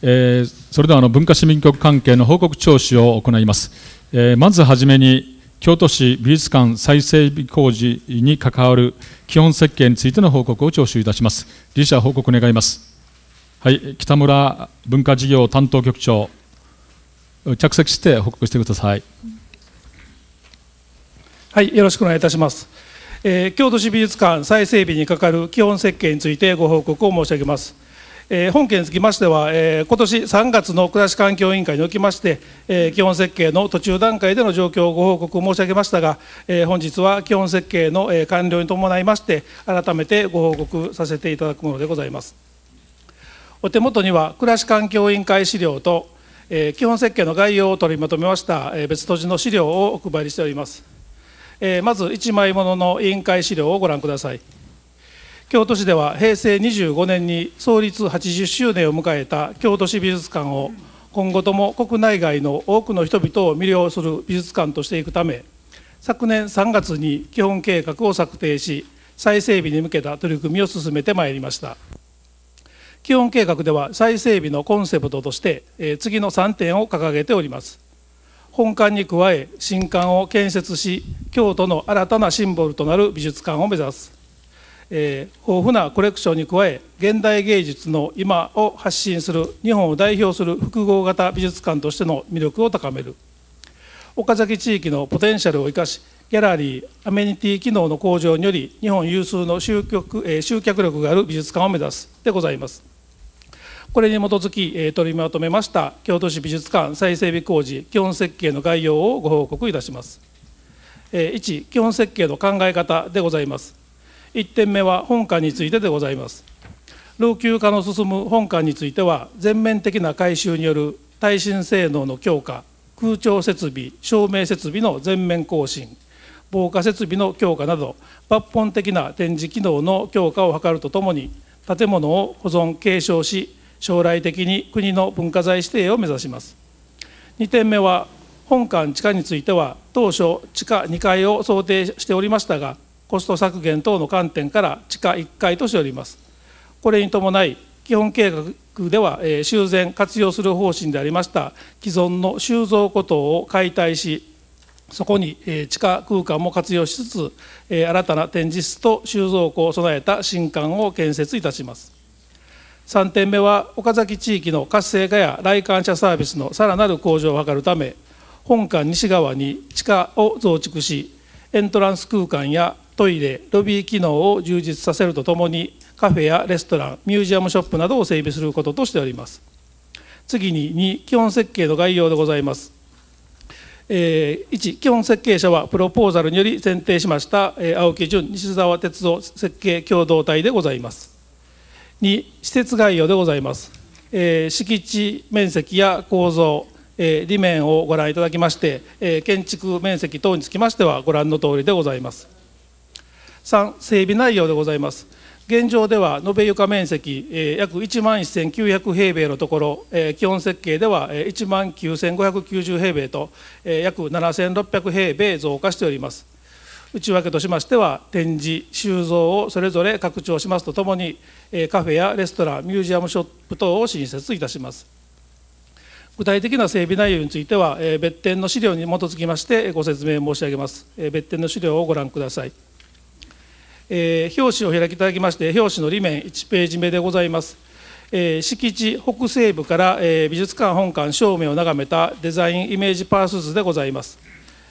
えそれではあの文化市民局関係の報告聴取を行います。えまずはじめに京都市美術館再整備工事に関わる基本設計についての報告を聴取いたします。理事者報告願います。はい、北村文化事業担当局長、着席して報告してください。はい、よろしくお願いいたします。えー、京都市美術館再整備にかかる基本設計についてご報告を申し上げます。えー、本件につきましては、えー、今年3月の暮らし環境委員会におきまして、えー、基本設計の途中段階での状況をご報告を申し上げましたが、えー、本日は基本設計の、えー、完了に伴いまして改めてご報告させていただくものでございますお手元には暮らし環境委員会資料と、えー、基本設計の概要を取りまとめました、えー、別途時の資料をお配りしておりますえー、まず1枚ものの委員会資料をご覧ください京都市では平成25年に創立80周年を迎えた京都市美術館を今後とも国内外の多くの人々を魅了する美術館としていくため昨年3月に基本計画を策定し再整備に向けた取り組みを進めてまいりました基本計画では再整備のコンセプトとして次の3点を掲げております本館に加え新館を建設し京都の新たなシンボルとなる美術館を目指す、えー、豊富なコレクションに加え現代芸術の今を発信する日本を代表する複合型美術館としての魅力を高める岡崎地域のポテンシャルを生かしギャラリーアメニティ機能の向上により日本有数の集客,、えー、集客力がある美術館を目指すでございます。これに基づきえ取りまとめました京都市美術館再整備工事基本設計の概要をご報告いたしますえ1基本設計の考え方でございます1点目は本館についてでございます老朽化の進む本館については全面的な改修による耐震性能の強化空調設備照明設備の全面更新防火設備の強化など抜本的な展示機能の強化を図るとともに建物を保存継承し将来的に国の文化財指定を目指します2点目は本館地下については当初地下2階を想定しておりましたがコスト削減等の観点から地下1階としておりますこれに伴い基本計画では修繕活用する方針でありました既存の収蔵庫等を解体しそこに地下空間も活用しつつ新たな展示室と収蔵庫を備えた新館を建設いたします3点目は岡崎地域の活性化や来館者サービスのさらなる向上を図るため本館西側に地下を増築しエントランス空間やトイレロビー機能を充実させるとともにカフェやレストランミュージアムショップなどを整備することとしております次に2基本設計の概要でございますえ1基本設計者はプロポーザルにより選定しました、え青木淳西澤鉄道設計共同体でございますに施設概要でございます、えー、敷地面積や構造、えー、理面をご覧いただきまして、えー、建築面積等につきましてはご覧の通りでございます3整備内容でございます現状では延べ床面積、えー、約1万1900平米のところ、えー、基本設計では1万9590平米と、えー、約7600平米増加しております内訳としましては展示収蔵をそれぞれ拡張しますとともにカフェやレストランミュージアムショップ等を新設いたします具体的な整備内容については別店の資料に基づきましてご説明申し上げます別店の資料をご覧ください表紙を開きいただきまして表紙の裏面1ページ目でございます敷地北西部から美術館本館正面を眺めたデザインイメージパース図でございます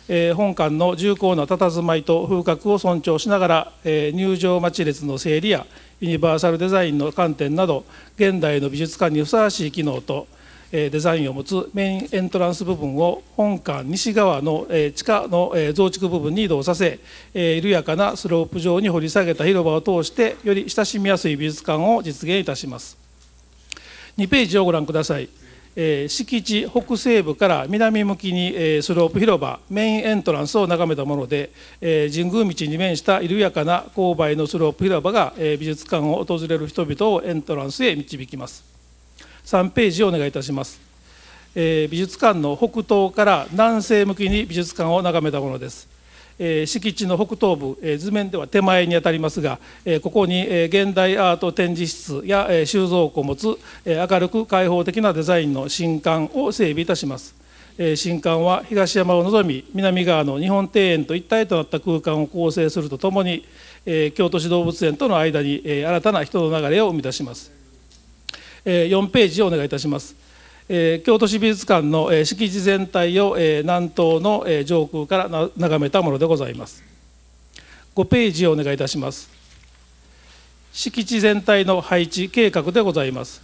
えー、本館の重厚な佇まいと風格を尊重しながら、えー、入場待ち列の整理やユニバーサルデザインの観点など現代の美術館にふさわしい機能と、えー、デザインを持つメインエントランス部分を本館西側の、えー、地下の、えー、増築部分に移動させ、えー、緩やかなスロープ状に掘り下げた広場を通してより親しみやすい美術館を実現いたします。2ページをご覧ください。え敷地北西部から南向きに、えスロープ広場メインエントランスを眺めたもので、え神宮道に面した緩やかな勾配のスロープ広場が、え美術館を訪れる人々をエントランスへ導きます3ページをお願いいたします、え美術館の北東から南西向きに美術館を眺めたものですえ敷地の北東部、え図面では手前にあたりますが、えここに、え現代アート展示室や、え収蔵庫を持つ、え明るく開放的なデザインの新館を整備いたします。新館は東山を望み南側の日本庭園と一体となった空間を構成するとともに京都市動物園との間に新たな人の流れを生み出します4ページをお願いいたしますえー、京都市美術館の、えー、敷地全体を、えー、南東の、えー、上空から眺めたものでございます5ページをお願いいたします敷地全体の配置計画でございます、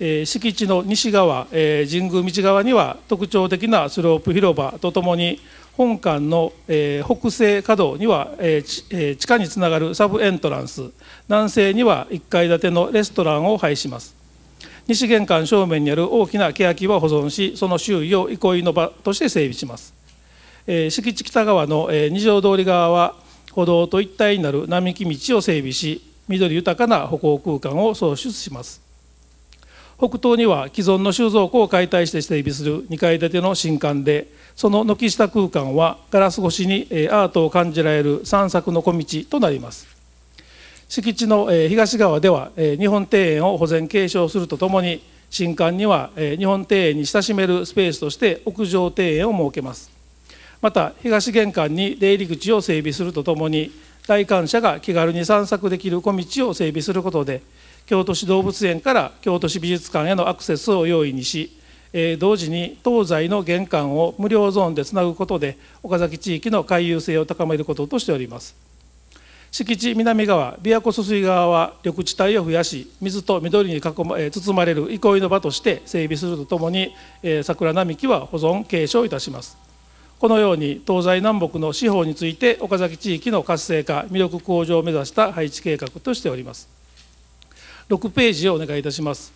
えー、敷地の西側、えー、神宮道側には特徴的なスロープ広場とともに本館の、えー、北西稼働には、えーえー、地下につながるサブエントランス南西には1階建てのレストランを配します西玄関正面にある大きな欅は保存しその周囲を憩いの場として整備します、えー、敷地北側の、えー、二条通り側は歩道と一体になる並木道を整備し緑豊かな歩行空間を創出します北東には既存の収蔵庫を解体して整備する2階建ての新館でその軒下空間はガラス越しにアートを感じられる散策の小道となります敷地の東側では日本庭園を保全継承するとともに新館には日本庭園に親しめるスペースとして屋上庭園を設けますまた東玄関に出入り口を整備するとともに来館者が気軽に散策できる小道を整備することで京都市動物園から京都市美術館へのアクセスを容易にし同時に東西の玄関を無料ゾーンでつなぐことで岡崎地域の回遊性を高めることとしております。敷地南側琵琶湖疏水側は緑地帯を増やし水と緑に囲ま、包まれる憩いの場として整備するとともに、え桜並木は保存継承いたしますこのように東西南北の司法について岡崎地域の活性化魅力向上を目指した配置計画としております6ページをお願いいたします、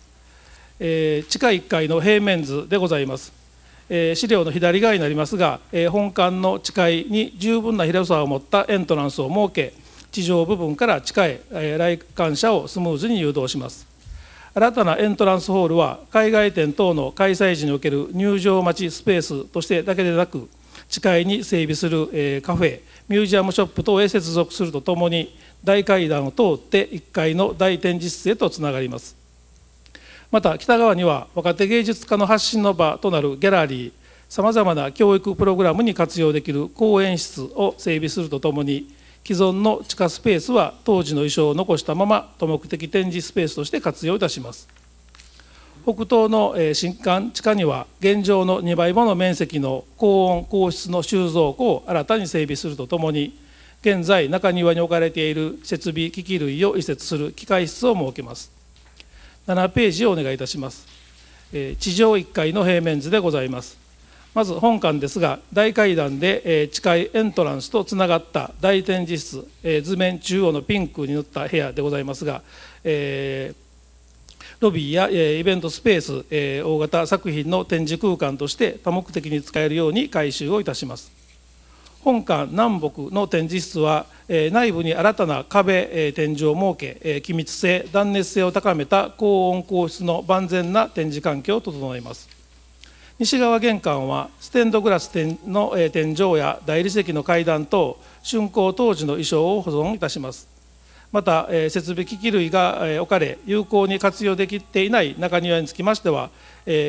えー、地下1階の平面図でございますえー、資料の左側になりますが、えー、本館の地下に十分な広さを持ったエントランスを設け地上部分から近い来館者をスムーズに誘導します新たなエントランスホールは海外展等の開催時における入場待ちスペースとしてだけでなく地下に整備するカフェミュージアムショップ等へ接続するとともに大階段を通って1階の大展示室へとつながりますまた北側には若手芸術家の発信の場となるギャラリーさまざまな教育プログラムに活用できる講演室を整備するとともに既存の地下スペースは当時の衣装を残したまま多目的展示スペースとして活用いたします北東の新館地下には現状の2倍もの面積の高温高室の収蔵庫を新たに整備するとともに現在中庭に置かれている設備機器類を移設する機械室を設けます7ページをお願いいたします地上1階の平面図でございますまず本館ですが大階段で近いエントランスとつながった大展示室図面中央のピンクに塗った部屋でございますが、えーロビーや、えイベントスペース、え大型作品の展示空間として多目的に使えるように改修をいたします本館南北の展示室は、え内部に新たな壁、え天井を設け、え気密性断熱性を高めた高温高室の万全な展示環境を整えます西側玄関はステンドグラスの天井や大理石の階段等竣工当時の衣装を保存いたしますまた設備機器類が置かれ有効に活用できていない中庭につきましては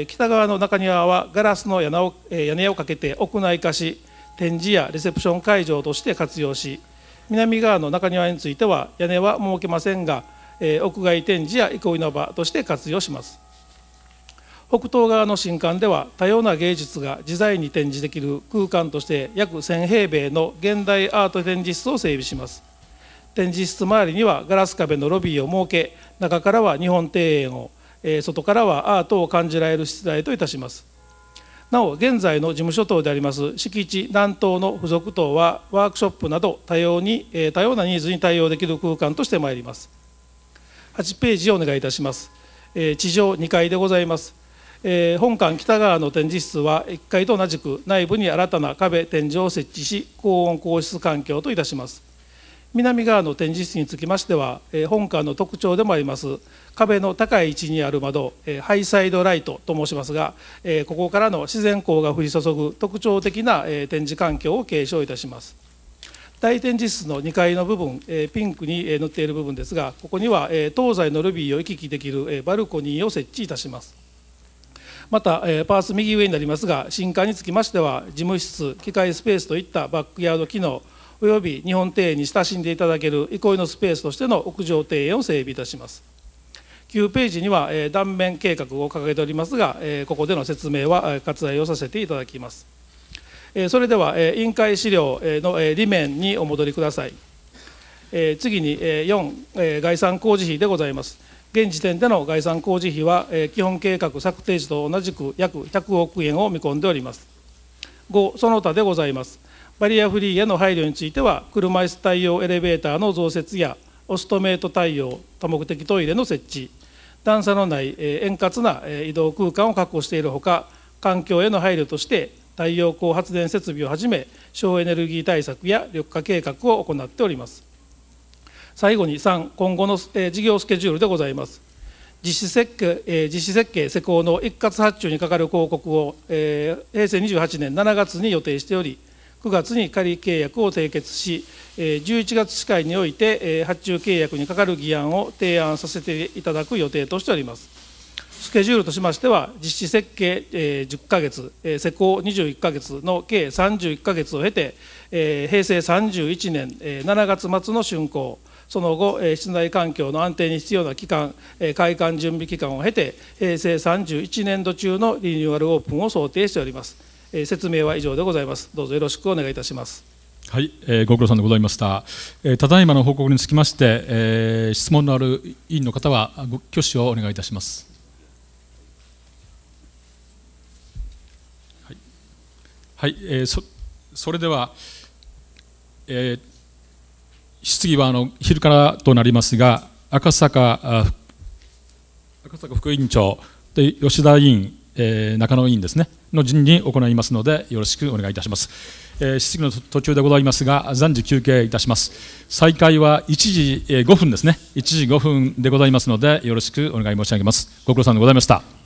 北側の中庭はガラスの屋根をかけて屋内化し展示やレセプション会場として活用し南側の中庭については屋根は設けませんが屋外展示や憩いの場として活用します北東側の新館では多様な芸術が自在に展示できる空間として約1000平米の現代アート展示室を整備します展示室周りにはガラス壁のロビーを設け中からは日本庭園を外からはアートを感じられる室内といたしますなお現在の事務所等であります敷地南東の付属等はワークショップなど多様に多様なニーズに対応できる空間としてまいります8ページをお願いいたします地上2階でございますえー、本館北側の展示室は1階と同じく内部に新たな壁天井を設置し高温高湿環境といたします南側の展示室につきましては、えー、本館の特徴でもあります壁の高い位置にある窓、えー、ハイサイドライトと申しますが、えー、ここからの自然光が降り注ぐ特徴的な、えー、展示環境を継承いたします大展示室の2階の部分、えピンクに塗っている部分ですがここには、え東西のルビーを行き来できる、えバルコニーを設置いたしますまた、えー、パース右上になりますが新館につきましては事務室機械スペースといったバックヤード機能および日本庭園に親しんでいただける憩いのスペースとしての屋上庭園を整備いたします9ページには、えー、断面計画を掲げておりますが、えー、ここでの説明は割愛をさせていただきます、えー、それでは、えー、委員会資料の、えー、理面にお戻りください、えー、次に、えー、4、え概算工事費でございます現時点での概算工事費は、えー、基本計画策定時と同じく約100億円を見込んでおります5その他でございますバリアフリーへの配慮については車椅子対応エレベーターの増設やオストメート対応多目的トイレの設置段差のない円滑な移動空間を確保しているほか環境への配慮として太陽光発電設備をはじめ省エネルギー対策や緑化計画を行っております最後に3今後の事業スケジュールでございます実施設計実施設計施工の一括発注にかかる広告を平成28年7月に予定しており9月に仮契約を締結し11月司会において発注契約にかかる議案を提案させていただく予定としておりますスケジュールとしましては実施設計10ヶ月施工21ヶ月の計31ヶ月を経て平成31年7月末の竣工その後室内環境の安定に必要な期間開館準備期間を経て平成31年度中のリニューアルオープンを想定しております説明は以上でございますどうぞよろしくお願いいたしますはい、えー、ご苦労さんでございました、えー、ただいまの報告につきまして、えー、質問のある委員の方はご挙手をお願いいたします、はい、はい、えー、そそれでは、えー質疑はあの昼からとなりますが赤坂赤坂副委員長で吉田委員、えー、中野委員ですねの陣に行いますのでよろしくお願いいたします、えー、質疑の途中でございますが暫時休憩いたします再開は1時5分ですね1時5分でございますのでよろしくお願い申し上げますご苦労さんでございました